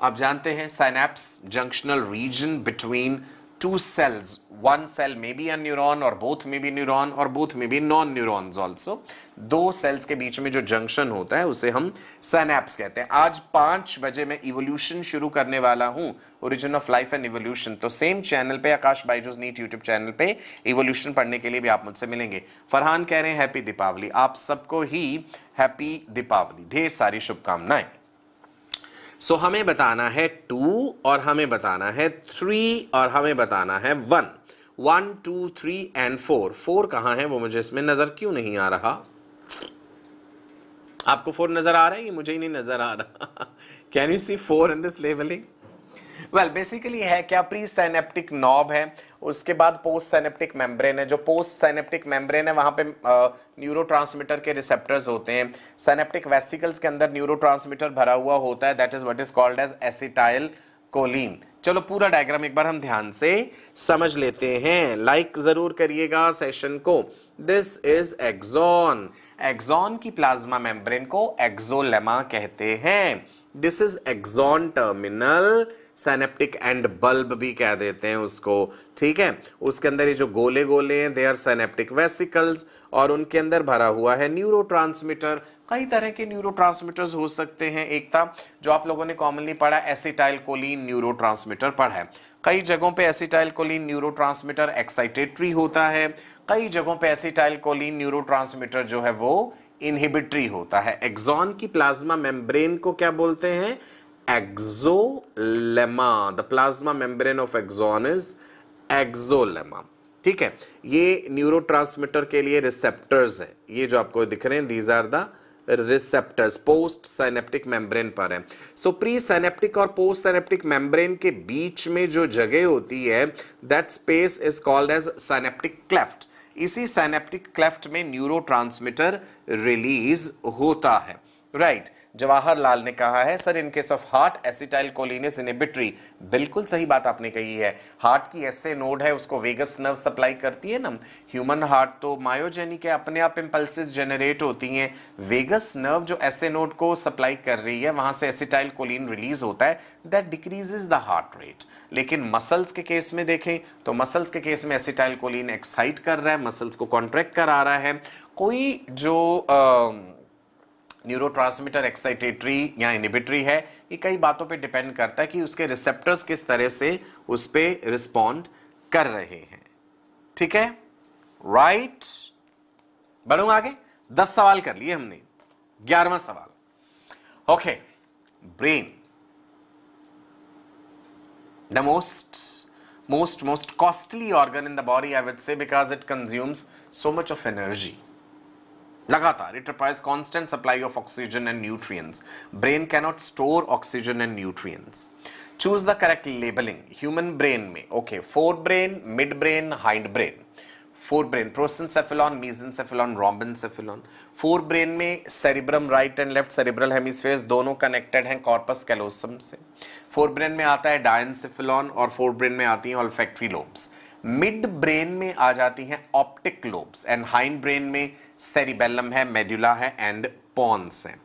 आप जानते हैं synapse junctional region between two cells one cell may be a neuron or both may be neuron or both may be non neurons also दो सेल्स के बीच में जो जंक्शन होता है उसे हम सैनैप्स कहते हैं आज पांच बजे मैं इवोल्यूशन शुरू करने वाला हूं origin of life and evolution तो सेम चैनल पे Aakash Byju's NEET YouTube channel पे इवोल्यूशन पढ़ने के लिए भी आप मुझसे मिलेंगे फरहान कह रहे हैं हैप्पी दीपावली आप सबको ही हैप्पी दीपावली ढेर सारी शुभकामनाएं सो so, हमें बताना है टू और हमें बताना है थ्री और हमें बताना है one one two three and four four कहाँ है वो मुझे इसमें नज़र क्यों नहीं आ रहा आपको फोर नज़र आ रहा है ये मुझे ही नहीं नज़र आ रहा can you see four in this labelling well basically है क्या प्री सैनेप्टिक नॉब है उसके बाद पोस्ट सैनेप्टिक मेम्ब्रेन है जो पोस्ट सैनेप्टिक मेम्ब्रेन है वहाँ पे न्यूरो के रिसेप्टर्स होते हैं सैनेप्टिक वेसिकल्स के अंदर न्यूरो भरा हुआ होता है that is what is called as acetyl choline चलो पूरा डायग्राम एक बार हम ध्यान से समझ लेते हैं लाइक like जरूर करिएगा सेशन को दिस इज एक्सॉन एक्सॉन की प्लाज्मा मेम्ब्रेन को एक्सोलेमा कहते हैं this is axon terminal synaptic end bulb भी कह देते हैं उसको ठीक है उसके अंदर ये जो गोले गोले हैं दे आर सैनेप्टिक वेसिकल्स और उनके अंदर भरा हुआ है न्यूरो कई तरह के न्यूरो हो सकते हैं एकता जो आप लोगों ने कॉमनली पढ़ा एसिटाइल कोलिन न्यूरो पढ़ा है कई जगहों पे एसिटाइल कोलिन न्यूरो एक्साइटेटरी होता है कई जगहों पे एसिटाइल कोलिन न्यूरो जो है वो इनहिबिटरी होता है एक्सॉन की प्लाज्मा मेम्ब्रेन को क्या बोलते हैं axolemma the plasma membrane of axon is axolemma ठीक है ये न्यूरो के लिए रिसेप्टर्स हैं ये जो आपको दिख रहे हैं these are the receptors post synaptic membrane पर है सो प्री साइनेप्टिक और पोस्ट साइनेप्टिक मेम्ब्रेन के बीच में जो जगह होती है that space is called as synaptic cleft इसी सैनेप्टिक क्लेफ्ट में न्यूरो रिलीज होता है राइट right. जवाहरलाल ने कहा है sir in case of heart acetyl choline is inhibitory बिल्कुल सही बात आपने कही है हार्ट की ऐसे नोड है उसको वेगस नर्व सप्लाई करती है ना ह्यूमन हार्ट तो मायोजेनिक है अपने आप इम्पल्सिस जनरेट होती हैं वेगस नर्व जो ऐसे नोड को सप्लाई कर रही है वहाँ से एसिटाइल कोलिन रिलीज होता है that decrease the heart rate लेकिन मसल्स के केस में देखें तो मसल्स के केस में एसिटाइल कोलिन एक्साइट कर रहा है मसल्स को कॉन्ट्रैक्ट करा रहा है कोई जो आ, न्यूरोट्रांसमीटर एक्साइटेटरी या इनिबिटरी है ये कई बातों पे डिपेंड करता है कि उसके रिसेप्टर्स किस तरह से उस पर रिस्पॉन्ड कर रहे हैं ठीक है राइट बढ़ूंगा आगे दस सवाल कर लिए हमने ग्यारहवा सवाल okay brain the most most most costly organ in the body I would say because it consumes so much of energy लगातार it requires constant supply of oxygen and nutrients brain cannot store oxygen and nutrients choose the correct labelling human brain में okay fore brain mid brain hind brain fore brain prosencephalon mesencephalon rhombencephalon fore brain में cerebrum right and left cerebral hemisphere दोनों connected हैं corpus callosum से fore brain में आता है डायन सेफिलॉन और फोर ब्रेन में आती हैं ऑल्फेक्ट्री लोब्स मिड ब्रेन में आ जाती हैं optic lobes and hind brain में सेरिबेलम है मेडुला है एंड पॉन्स हैं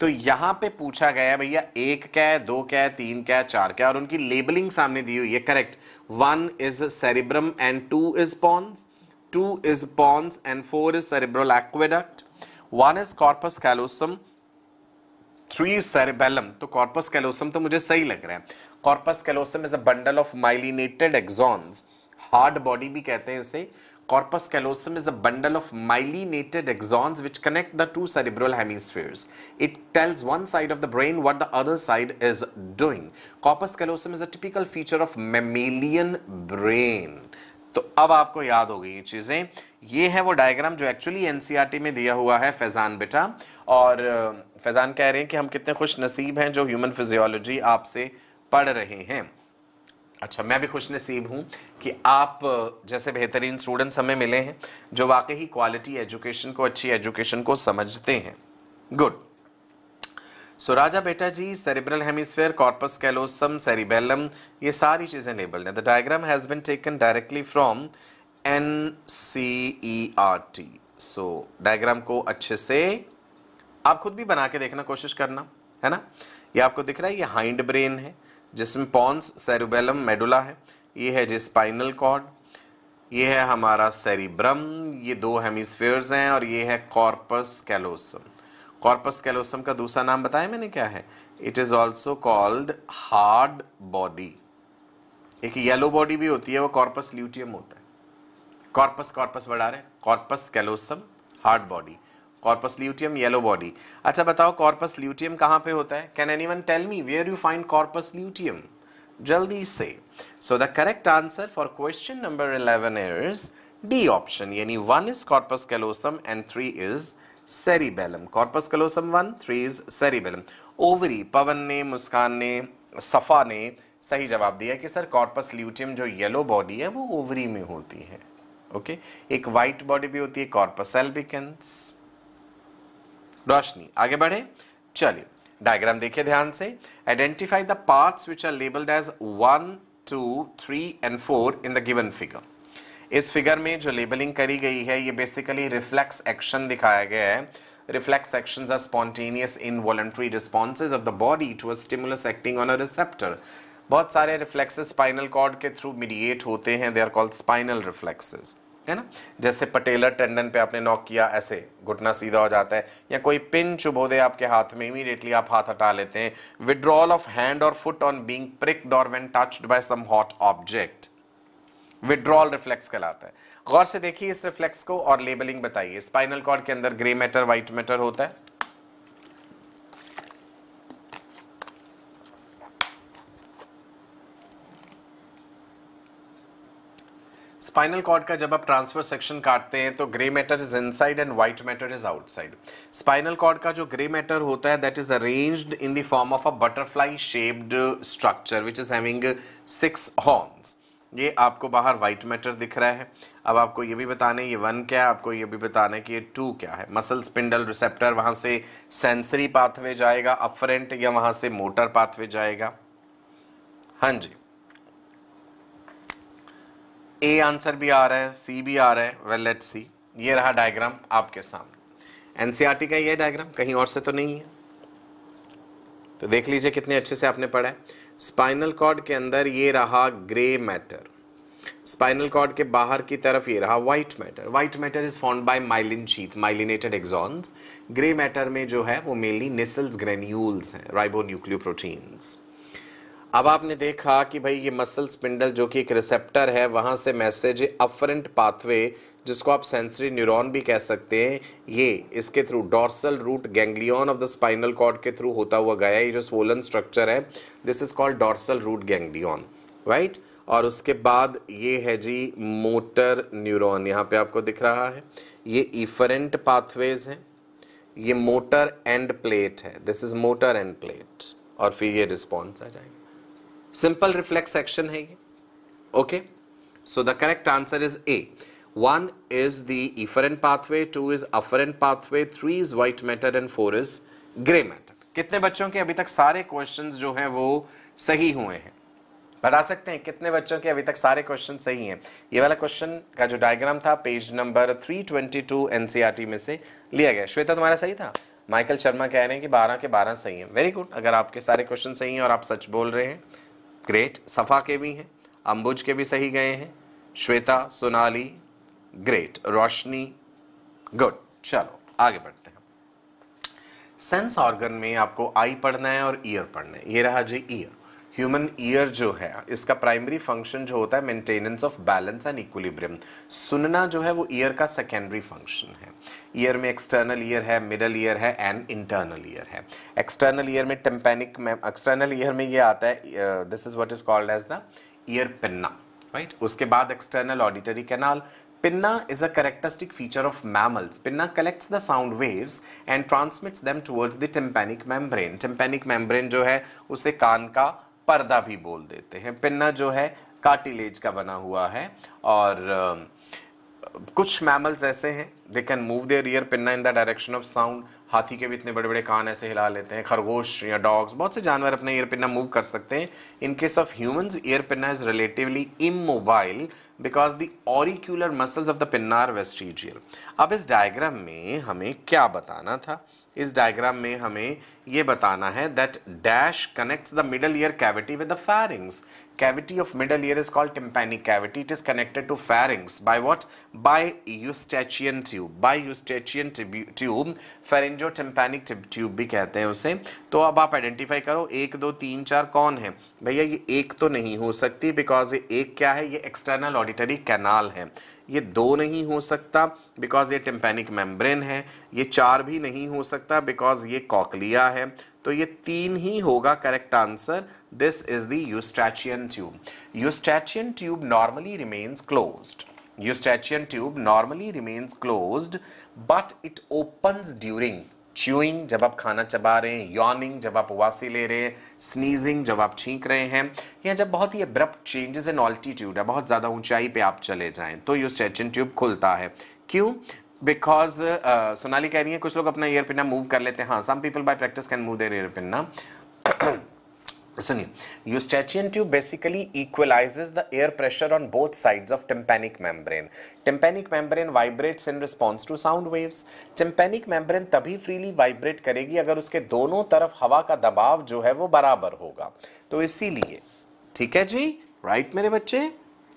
तो यहाँ पे पूछा गया है भैया एक क्या है दो क्या है तीन क्या है चार क्या है और उनकी लेबलिंग सामने दी हुई है correct one is cerebrum and two is pons two is pons and four is cerebral aqueduct one is corpus callosum three cerebellum तो कॉर्पस कैलोसम तो मुझे सही लग रहा है corpus callosum is a bundle of myelinated axons hard body भी कहते हैं उसे corpus callosum is a bundle of myelinated axons which connect the two cerebral hemispheres it tells one side of the brain what the other side is doing corpus callosum is a typical feature of mammalian brain तो अब आपको याद हो गई ये चीजें ये है वो डायग्राम जो एक्चुअली एनसीईआरटी e में दिया हुआ है फैजान बेटा और फैजान कह रहे हैं कि हम कितने खुश नसीब हैं जो ह्यूमन फिजियोलॉजी आपसे पढ़ रहे हैं अच्छा मैं भी खुश नसीब हूँ कि आप जैसे बेहतरीन स्टूडेंट्स हमें मिले हैं जो वाकई क्वालिटी एजुकेशन को अच्छी एजुकेशन को समझते हैं गुड सो राजा बेटा जी cerebral hemisphere corpus callosum cerebellum ये सारी चीज़ें लेबल्ड हैं the diagram has been taken directly from N C E R T so diagram को अच्छे से आप खुद भी बना के देखना कोशिश करना है ना ये आपको दिख रहा है ये हाइंड ब्रेन है जिसमें पॉन्स सेरुबेलम मेडुला है ये है जी स्पाइनल कॉर्ड ये है हमारा सेरिब्रम ये दो हेमिसफेयर्स हैं और ये है कॉर्पस कैलोसम कॉर्पस कैलोसम का दूसरा नाम बताया मैंने क्या है it is also called hard body एक येलो बॉडी भी होती है वो कॉर्पस ल्यूटियम होता है कॉर्पस कॉर्पस बढ़ा रहे corpus callosum hard body corpus luteum yellow body अच्छा बताओ कॉर्पस ल्यूटियम कहाँ पे होता है can any one tell me where you find corpus luteum जल्दी से so the correct answer for question number eleven is D option यानी one is corpus callosum and three is cerebellum corpus callosum one three is cerebellum ovary Pavan ने मुस्कान ने सफ़ा ने सही जवाब दिया कि सर कॉर्पस ल्यूटियम जो येलो बॉडी है वो ओवरी में होती है ओके okay? एक वाइट बॉडी भी होती है कॉर्पस एल्बिकेंस रोशनी आगे बढ़े चलिए डायग्राम देखिए ध्यान से identify the parts which are labelled as one two three and four in the given figure इस फिगर में जो लेबलिंग करी गई है ये बेसिकली रिफ्लेक्स एक्शन दिखाया गया है reflex action are spontaneous involuntary responses of the body to a acting on a receptor बहुत सारे रिफ्लेक्सेस स्पाइनल कॉर्ड के थ्रू मीडिएट होते हैं they are called spinal reflexes है ना जैसे पटेलर टेंडन पे आपने नॉक किया ऐसे घुटना सीधा हो जाता है या कोई पिन चुभो दे आपके हाथ में इमीडिएटली आप हाथ हटा लेते हैं विड्रॉल ऑफ हैंड और फुट ऑन बींग प्रिक्ड और when touched by some hot object withdrawal reflex कहलाता है गौर से देखिए इस रिफ्लेक्स को और लेबलिंग बताइए स्पाइनल कॉर्ड के अंदर ग्रे मैटर व्हाइट मैटर होता है स्पाइनल कॉर्ड का जब आप ट्रांसफर सेक्शन काटते हैं तो grey matter is inside and white matter is outside spinal cord का जो ग्रे मैटर होता है that is arranged in the form of a butterfly shaped structure which is having six horns ये आपको बाहर व्हाइट मैटर दिख रहा है अब आपको ये भी बताना है ये वन क्या है आपको ये भी बताना है कि ये टू क्या है मसल स्पिंडल रिसेप्टर वहाँ से सेंसरी पाथवे जाएगा अफरेंट या वहाँ से मोटर पाथवे जाएगा हाँ जी ए आंसर भी आ रहा है सी भी आ रहा है वेल लेट सी ये रहा डायग्राम आपके सामने एनसीईआरटी e का ये डायग्राम कहीं और से तो नहीं है तो देख लीजिए कितने अच्छे से आपने पढ़ा है स्पाइनल कॉर्ड के अंदर ये रहा ग्रे मैटर स्पाइनल कॉर्ड के बाहर की तरफ ये रहा white matter white matter is form by myelin sheath myelinated axons grey matter में जो है वो मेनली निसल्स ग्रेन्यूल्स हैं राइबो न्यूक्लियो प्रोटीन्स अब आपने देखा कि भाई ये मसल स्पिंडल जो कि एक रिसेप्टर है वहाँ से मैसेज अफरेंट पाथवे जिसको आप सेंसरी न्यूरॉन भी कह सकते हैं ये इसके through dorsal root ganglion of the spinal cord के थ्रू होता हुआ गया ये जो स्वोलन स्ट्रक्चर है this is called dorsal root ganglion right और उसके बाद ये है जी मोटर न्यूरोन यहाँ पे आपको दिख रहा है ये इफरेंट पाथवेज हैं ये मोटर एंड प्लेट है this is motor end plate और फिर ये रिस्पॉन्स आ जाएंगे सिंपल रिफ्लेक्स एक्शन है ये okay so the correct answer is A one is the efferent pathway two is afferent pathway three is white matter and four is grey matter कितने बच्चों के अभी तक सारे क्वेश्चंस जो हैं वो सही हुए हैं बता सकते हैं कितने बच्चों के अभी तक सारे क्वेश्चन सही हैं ये वाला क्वेश्चन का जो डायग्राम था पेज नंबर 322 एनसीईआरटी में से लिया गया श्वेता तुम्हारा सही था माइकल शर्मा कह रहे हैं कि 12 के 12 सही हैं वेरी गुड अगर आपके सारे क्वेश्चन सही हैं और आप सच बोल रहे हैं ग्रेट सफ़ा के भी हैं अंबुज के भी सही गए हैं श्वेता सोनाली ग्रेट रोशनी गुड चलो आगे बढ़ते हैं सेंस ऑर्गन में आपको आई पढ़ना है और ईयर पढ़ना है ये रहा जी ईयर ह्यूमन ईयर जो है इसका प्राइमरी फंक्शन जो होता है maintenance of balance and equilibrium सुनना जो है वो ईयर का सेकेंडरी फंक्शन है ईयर में एक्सटर्नल ईयर है मिडल ईयर है एंड इंटरनल ईयर है एक्सटर्नल ईयर में टेम्पेनिक एक्सटर्नल ईयर में ये आता है this is what is called as the ear pinna right उसके बाद external auditory canal pinna is a characteristic feature of mammals pinna collects the sound waves and transmits them towards the tympanic membrane tympanic membrane जो है उसे कान का पर्दा भी बोल देते हैं पिन्ना जो है कार्टिलेज का बना हुआ है और कुछ मैमल्स ऐसे हैं they can move their ear pinna in the direction of sound हाथी के भी इतने बड़े बड़े कान ऐसे हिला लेते हैं खरगोश या डॉग्स बहुत से जानवर अपने ईयर पिन्ना मूव कर सकते हैं in case of humans ear pinna is relatively immobile because the auricular muscles of the pinna are vestigial अब इस डायग्राम में हमें क्या बताना था इस डायग्राम में हमें ये बताना है that dash connects the middle ear cavity with the pharynx cavity of middle ear is called tympanic cavity it is connected to pharynx by what by Eustachian tube by Eustachian tube pharyngo tympanic tube भी कहते हैं उसे तो अब आप identify करो एक दो तीन चार कौन है भैया ये एक तो नहीं हो सकती बिकॉज ये एक क्या है ये एक्सटर्नल ऑडिटरी कैनाल है ये दो नहीं हो सकता बिकॉज़ ये टिम्पेनिक मेम्ब्रेन है ये चार भी नहीं हो सकता बिकॉज़ ये कॉकलिया है तो ये तीन ही होगा correct answer this is the Eustachian tube Eustachian tube normally remains closed Eustachian tube normally remains close but it opens during chewing जब आप खाना चबा रहे हैं यॉनिंग जब आप उवासी ले रहे हैं स्नीजिंग जब आप छींक रहे हैं या जब बहुत ही अब्रप्ट चेंजेस इन ऑल्टीट्यूड है बहुत ज़्यादा ऊंचाई पे आप चले जाएं तो यूस्टेचन ट्यूब खुलता है क्यों बिकॉज uh, सोनाली कह रही है कुछ लोग अपना ईयर पिन्ना मूव कर लेते हैं हाँ some people by practice can move their ear pinna सुनिए Eustachian tube basically equalises the air pressure on both sides of tympanic membrane tympanic membrane vibrates in response to sound waves tympanic membrane तभी freely vibrate करेगी अगर उसके दोनों तरफ हवा का दबाव जो है वो बराबर होगा तो इसीलिए ठीक है जी राइट right, मेरे बच्चे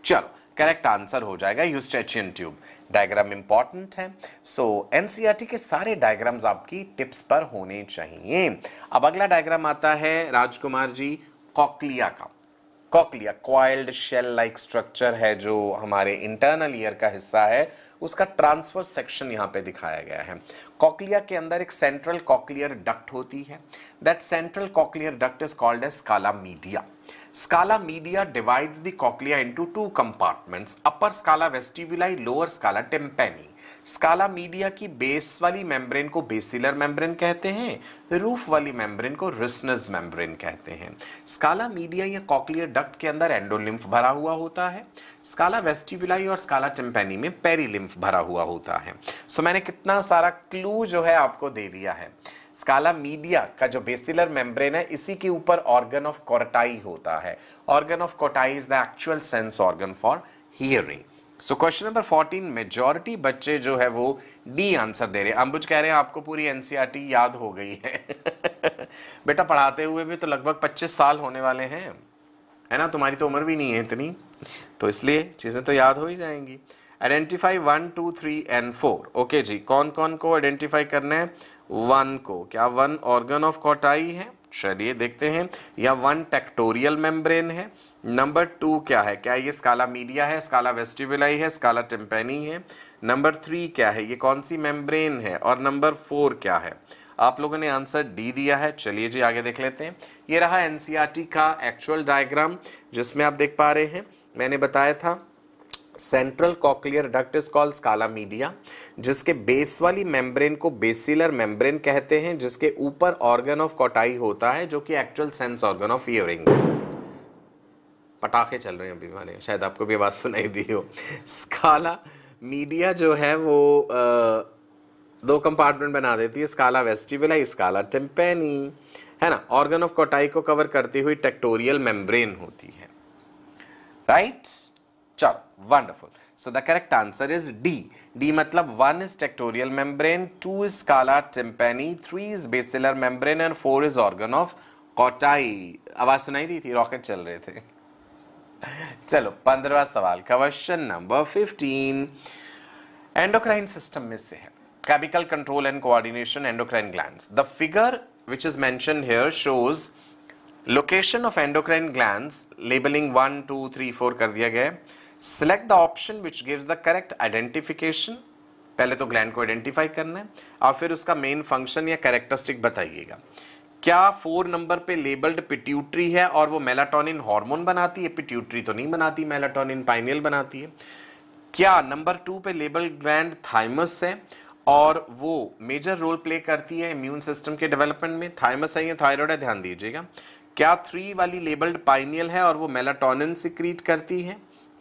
चलो करेक्ट आंसर हो जाएगा यूस्टैचियन ट्यूब डायग्राम इंपॉर्टेंट है सो so, एनसीईआरटी e के सारे डायग्राम्स आपकी टिप्स पर होने चाहिए अब अगला डायग्राम आता है राजकुमार जी कॉकलिया का cochlea coiled shell like structure है जो हमारे इंटरनल ईयर का हिस्सा है उसका ट्रांसफर सेक्शन यहाँ पे दिखाया गया है कॉकलिया के अंदर एक सेंट्रल कॉकलियर डक्ट होती है that central cochlear duct is called as scala media Scala media divides the cochlea into two compartments, upper scala vestibuli, lower scala tympani. Scala media की बेस वाली मेम्ब्रेन को basilar membrane कहते हैं roof वाली membrane को रिसनस membrane कहते हैं scala media या कॉकलियर डक्ट के अंदर एंडोलिम्फ भरा हुआ होता है स्काला वेस्टिबुलाई और स्काला टिम्पेनी में पेरीलिम्फ भरा हुआ होता है सो so, मैंने कितना सारा क्लू जो है आपको दे दिया है स्काला मीडिया का जो बेसिलर मेम्ब्रेन है इसी के ऊपर ऑर्गन ऑफ कोटाई होता है organ of Corti is the actual sense organ for hearing so question number 14 majority बच्चे जो है वो डी आंसर दे रहे हैं अंबुज कह रहे हैं आपको पूरी एनसीईआरटी e याद हो गई है बेटा पढ़ाते हुए भी तो लगभग 25 साल होने वाले हैं है ना तुम्हारी तो उम्र भी नहीं है इतनी तो इसलिए चीज़ें तो याद हो ही जाएंगी identify one two three and four okay जी कौन कौन को आइडेंटिफाई करना है वन को क्या वन ऑर्गन ऑफ कॉटाई है चलिए देखते हैं या वन टेक्टोरियल मेम्ब्रेन है नंबर टू क्या है क्या ये स्काला मीडिया है स्काला वेस्टिबुलाई है स्काला टिम्पेनी है नंबर थ्री क्या है ये कौन सी मेम्ब्रेन है और नंबर फोर क्या है आप लोगों ने आंसर डी दिया है चलिए जी आगे देख लेते हैं ये रहा एनसीआरटी e का एक्चुअल डायग्राम जिसमें आप देख पा रहे हैं मैंने बताया था central cochlear duct is called scala media जिसके बेस वाली मेम्ब्रेन को बेसिलर मेम्ब्रेन कहते हैं जिसके ऊपर ऑर्गन ऑफ कॉटाई होता है जो कि actual sense organ of hearing पटाखे चल रहे हैं अभी वाले शायद आपको भी आवाज़ सुनाई दी हो स्काला मीडिया जो है वो आ, दो कंपार्टमेंट बना देती है स्काला वेस्टिबुलाई स्काला टिम्पेनी है ना ऑर्गन ऑफ कोटाई को कवर करती हुई टेक्टोरियल मेम्ब्रेन होती है राइट right? चलो wonderful so the correct answer is D D मतलब one is tectorial membrane two is scala tympani three is basilar membrane and four is organ of Corti आवाज सुनाई दी थी rocket चल रहे थे चलो पंद्रवा सवाल question number fifteen endocrine system में से है chemical control and coordination endocrine glands the figure which is mention here shows location of endocrine glands labelling one two three four कर दिया गया है select the option which gives the correct identification पहले तो gland को identify करना है और फिर उसका मेन फंक्शन या कैरेक्टरिस्टिक बताइएगा क्या फोर नंबर पे लेबल्ड पिट्यूटरी है और वो मेलाटोनिन हार्मोन बनाती है पिट्यूटरी तो नहीं बनाती मेलाटोनिन पाइनियल बनाती है क्या नंबर टू पे लेबल्ड ग्लैंड थाइमस है और वो मेजर रोल प्ले करती है इम्यून सिस्टम के डेवलपमेंट में थाइमस है या थायराइड है ध्यान दीजिएगा क्या थ्री वाली लेबल्ड पाइनियल है और वो मेलाटोनिन सिक्रीट करती है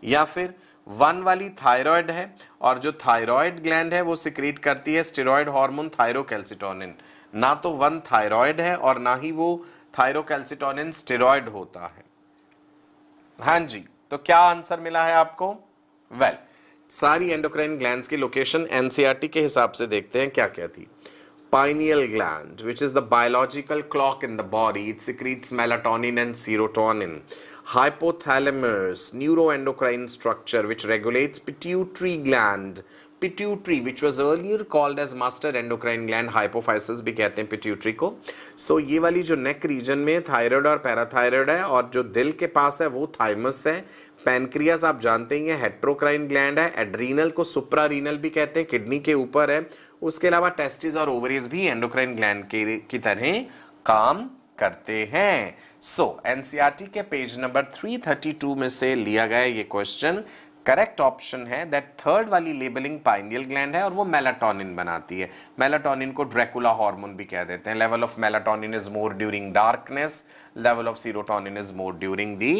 या फिर वन वाली थायराइड है और जो थायराइड ग्लैंड है वो सिक्रीट करती है स्टेरॉयड हार्मोन थायरोकैल्सिटोनिन ना तो वन थायराइड है और ना ही वो थायरोकैल्सिटोनिन स्टेरॉयड होता है हाँ जी तो क्या आंसर मिला है आपको वेल well, सारी एंडोक्राइन ग्लैंड्स की लोकेशन एनसीईआरटी e के हिसाब से देखते हैं क्या क्या थी pineal gland which is the biological clock in the body it secretes melatonin and serotonin hypothalamus, neuroendocrine structure which regulates pituitary gland. Pituitary which was earlier called as master endocrine gland hypophysis भी कहते हैं pituitary को. So ये वाली जो neck region में thyroid और parathyroid है और जो दिल के पास है वो thymus है. पैनक्रियाज आप जानते ही हैं हेट्रोक्राइन ग्लैंड है एड्रीनल को सुप्रा रीनल भी कहते हैं किडनी के ऊपर है उसके अलावा टेस्टिस और ओवरीज भी एंडोक्राइन ग्लैंड के की तरह काम करते हैं सो so, एनसीईआरटी e के पेज नंबर 332 में से लिया गया ये क्वेश्चन करेक्ट ऑप्शन है दैट थर्ड वाली लेबलिंग पाइनियल ग्लैंड है और वो मेलाटोनिन बनाती है मेलाटोनिन को ड्रैकुला हार्मोन भी कह देते हैं level of melatonin is more during darkness level of serotonin is more during the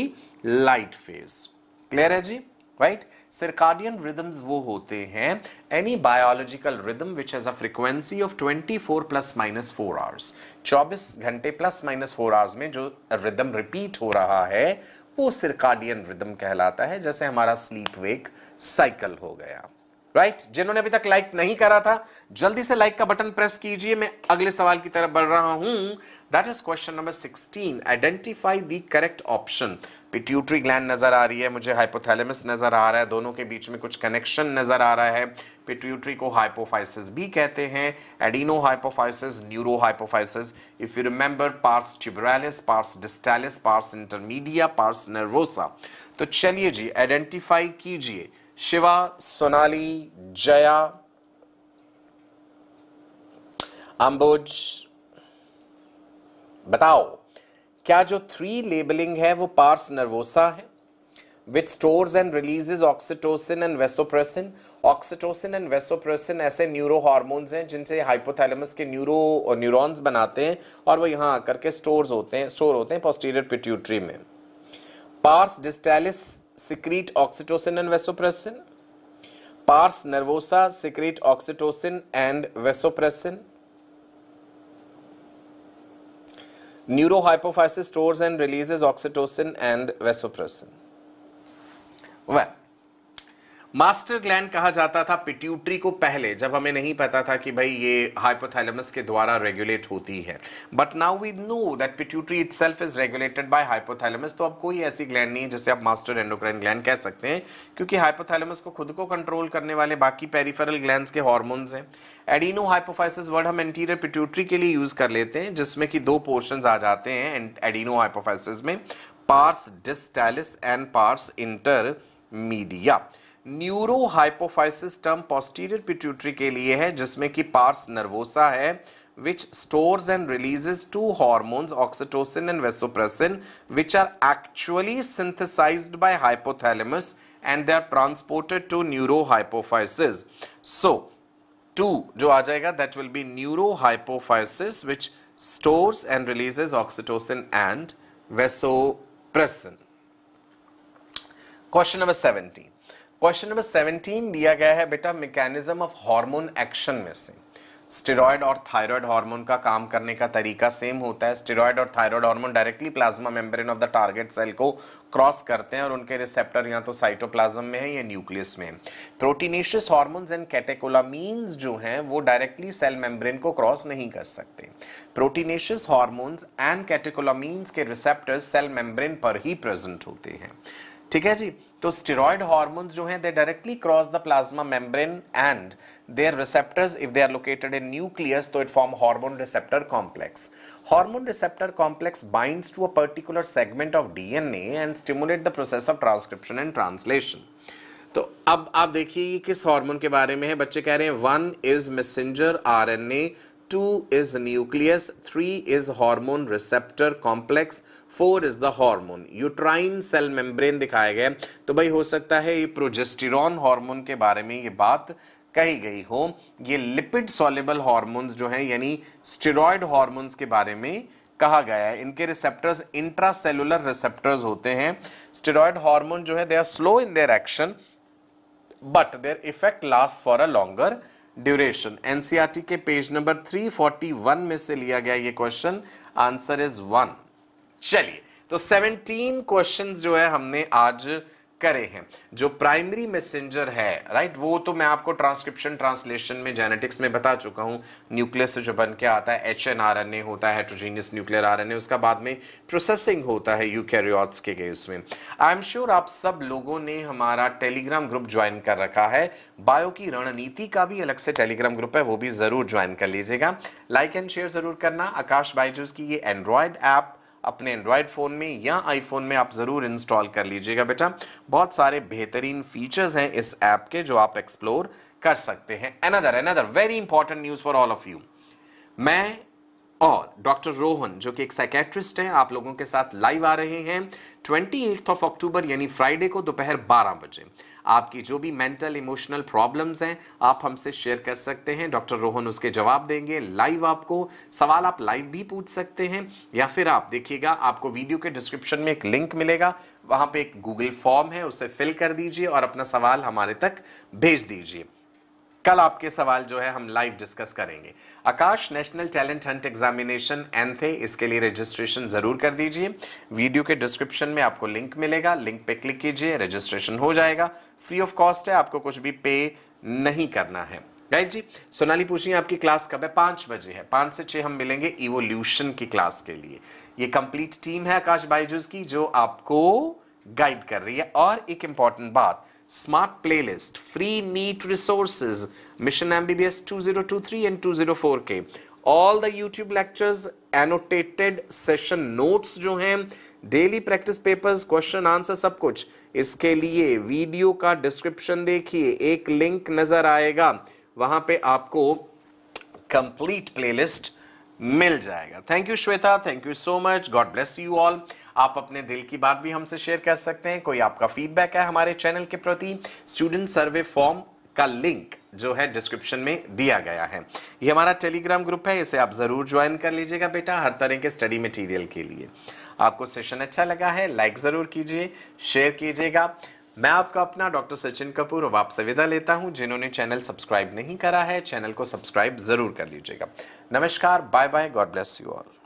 light phase clear है जी राइट सिरकार्डियन रिदम्स वो होते हैं any biological rhythm which has a frequency of 24 plus minus 4 hours 24 घंटे plus minus 4 hours में जो rhythm repeat हो रहा है वो सिरकार्डियन रिदम कहलाता है जैसे हमारा स्लीप वेक साइकिल हो गया राइट right? जिन्होंने अभी तक लाइक नहीं करा था जल्दी से लाइक का बटन प्रेस कीजिए मैं अगले सवाल की तरफ बढ़ रहा हूं that is question number 16 identify the correct option pituitary gland नज़र आ रही है मुझे हाइपोथैलेमस नज़र आ रहा है दोनों के बीच में कुछ कनेक्शन नज़र आ रहा है पिट्यूटरी को हाइपोफाइसिस भी कहते हैं adenohypophysis neurohypophysis if you remember pars tuberalis pars distalis pars intermedia pars nervosa तो चलिए जी आइडेंटिफाई कीजिए शिवा सोनाली जया अंबुज बताओ क्या जो थ्री लेबलिंग है वो पार्स नर्वोसा है with stores and releases oxytocin and vasopressin oxytocin and vasopressin ऐसे न्यूरो हार्मोन्स हैं जिनसे हाइपोथैलमस के न्यूरो न्यूरॉन्स बनाते हैं और वो यहाँ आकर के स्टोर्स होते हैं स्टोर होते हैं पोस्टीरियर पिट्यूट्री में pars distalis secrete oxytocin and vasopressin pars nervosa secrete oxytocin and vasopressin Neurohypophysis stores and releases oxytocin and vasopressin. Well, master gland कहा जाता था पिट्यूटरी को पहले जब हमें नहीं पता था कि भाई ये हाइपोथैलेमस के द्वारा रेगुलेट होती है but now we know that pituitary self is regulated by hypothalamus तो अब कोई ऐसी ग्लैंड नहीं है जिसे आप मास्टर एंडोक्राइन ग्लैंड कह सकते हैं क्योंकि हाइपोथैलेमस को खुद को कंट्रोल करने वाले बाकी पेरीफेरल ग्लैंड के हॉर्मोन्स हैं एडीनो हाइपोफाइसिस वर्ड हम एंटीरियर पिट्यूटरी के लिए यूज़ कर लेते हैं जिसमें कि दो पोर्शन आ जाते हैं एडीनो हाइपोफाइसिस में pars distalis and pars intermedia neurohypophysis term posterior pituitary के लिए है जिसमें कि पार्स नर्वोसा है which stores and releases two hormones oxytocin and vasopressin which are actually synthesise by hypothalamus and they are transported to neurohypophysis so two जो आ जाएगा that will be neurohypophysis which stores and releases oxytocin and vasopressin question number seventeen question number 17 दिया गया है बेटा mechanism of hormone action में से steroid और थायराइड हार्मोन का काम करने का तरीका सेम होता है स्टेरॉयड और thyroid hormone directly plasma membrane of the target cell को क्रॉस करते हैं और उनके रिसेप्टर या तो साइटोप्लाज्म में है या न्यूक्लियस में है प्रोटीनेशियस हार्मोन्स एंड कैटेकोलामीन्स जो हैं वो डायरेक्टली सेल मेम्ब्रेन को क्रॉस नहीं कर सकते प्रोटीनेशियस हार्मोन्स एंड कैटेकोलामीन्स के रिसेप्टर सेल मेम्ब्रेन पर ही प्रेजेंट होते हैं ठीक है जी तो स्टेरॉयड हार्मोन्स जो हैं they directly cross the plasma membrane and their receptors if they are located in nucleus तो it form hormone receptor complex hormone receptor complex binds to a particular segment of DNA and stimulate the process of transcription and translation तो अब आप देखिए ये किस hormone के बारे में है बच्चे कह रहे हैं one is messenger RNA two is nucleus three is hormone receptor complex four is the hormone uterine cell membrane दिखाया गया तो भाई हो सकता है ये प्रोजेस्टिरॉन हार्मोन के बारे में ये बात कही गई हो ये लिपिड सॉलेबल हार्मोन्स जो हैं यानी स्टेरॉयड हार्मोन्स के बारे में कहा गया है इनके रिसेप्टर्स इंट्रासेलुलर रिसेप्टर्स होते हैं स्टेरॉयड हार्मोन जो है they are slow in their action but their effect last for a longer duration NCERT के पेज नंबर 341 में से लिया गया ये क्वेश्चन आंसर इज वन चलिए तो 17 क्वेश्चंस जो है हमने आज करे हैं जो प्राइमरी मैसेंजर है राइट वो तो मैं आपको ट्रांसक्रिप्शन ट्रांसलेशन में जेनेटिक्स में बता चुका हूँ न्यूक्लियस जो बन के आता है H N R N A होता है heterogeneous nuclear R N A उसका बाद में प्रोसेसिंग होता है यूकैरियोट्स के केस में आई एम श्योर आप सब लोगों ने हमारा टेलीग्राम ग्रुप ज्वाइन कर रखा है बायो की रणनीति का भी अलग से टेलीग्राम ग्रुप है वो भी ज़रूर ज्वाइन कर लीजिएगा लाइक एंड शेयर ज़रूर करना आकाश बाइजूस की ये एंड्रॉयड ऐप अपने एंड्रॉयड फ़ोन में या आईफोन में आप ज़रूर इंस्टॉल कर लीजिएगा बेटा बहुत सारे बेहतरीन फीचर्स हैं इस ऐप के जो आप एक्सप्लोर कर सकते हैं another another very important news for all of you मैं और डॉक्टर रोहन जो कि एक साइकेट्रिस्ट हैं आप लोगों के साथ लाइव आ रहे हैं ट्वेंटी ऑफ अक्टूबर यानी फ्राइडे को दोपहर बारह बजे आपकी जो भी मेंटल इमोशनल प्रॉब्लम्स हैं आप हमसे शेयर कर सकते हैं डॉक्टर रोहन उसके जवाब देंगे लाइव आपको सवाल आप लाइव भी पूछ सकते हैं या फिर आप देखिएगा आपको वीडियो के डिस्क्रिप्शन में एक लिंक मिलेगा वहाँ पे एक गूगल फॉर्म है उसे फिल कर दीजिए और अपना सवाल हमारे तक भेज दीजिए कल आपके सवाल जो है हम लाइव डिस्कस करेंगे Aakash national talent hunt examination एन थे इसके लिए रजिस्ट्रेशन ज़रूर कर दीजिए वीडियो के डिस्क्रिप्शन में आपको लिंक मिलेगा लिंक पे क्लिक कीजिए रजिस्ट्रेशन हो जाएगा फ्री ऑफ कॉस्ट है आपको कुछ भी पे नहीं करना है राइट जी सोनाली पूछ रही है आपकी क्लास कब है पांच बजे है पांच से छह हम मिलेंगे इवोल्यूशन की क्लास के लिए ये कंप्लीट टीम है आकाश बाइजूस की जो आपको गाइड कर रही है और एक इंपॉर्टेंट बात smart playlist free NEET resources mission MBBS 2023 and 204 के all the YouTube lectures annotated session notes जो हैं daily practice papers question answer सब कुछ इसके लिए वीडियो का डिस्क्रिप्शन देखिए एक लिंक नजर आएगा वहां पे आपको कंप्लीट प्लेलिस्ट मिल जाएगा thank you Shweta thank you so much God bless you all आप अपने दिल की बात भी हमसे शेयर कर सकते हैं कोई आपका फीडबैक है हमारे चैनल के प्रति स्टूडेंट सर्वे फॉर्म का लिंक जो है डिस्क्रिप्शन में दिया गया है ये हमारा टेलीग्राम ग्रुप है इसे आप ज़रूर ज्वाइन कर लीजिएगा बेटा हर तरह के स्टडी मटेरियल के लिए आपको सेशन अच्छा लगा है लाइक ज़रूर कीजिए शेयर कीजिएगा मैं आपका अपना डॉक्टर सचिन कपूर अब आपसे विदा लेता हूँ जिन्होंने चैनल सब्सक्राइब नहीं करा है चैनल को सब्सक्राइब ज़रूर कर लीजिएगा नमस्कार bye bye God bless you all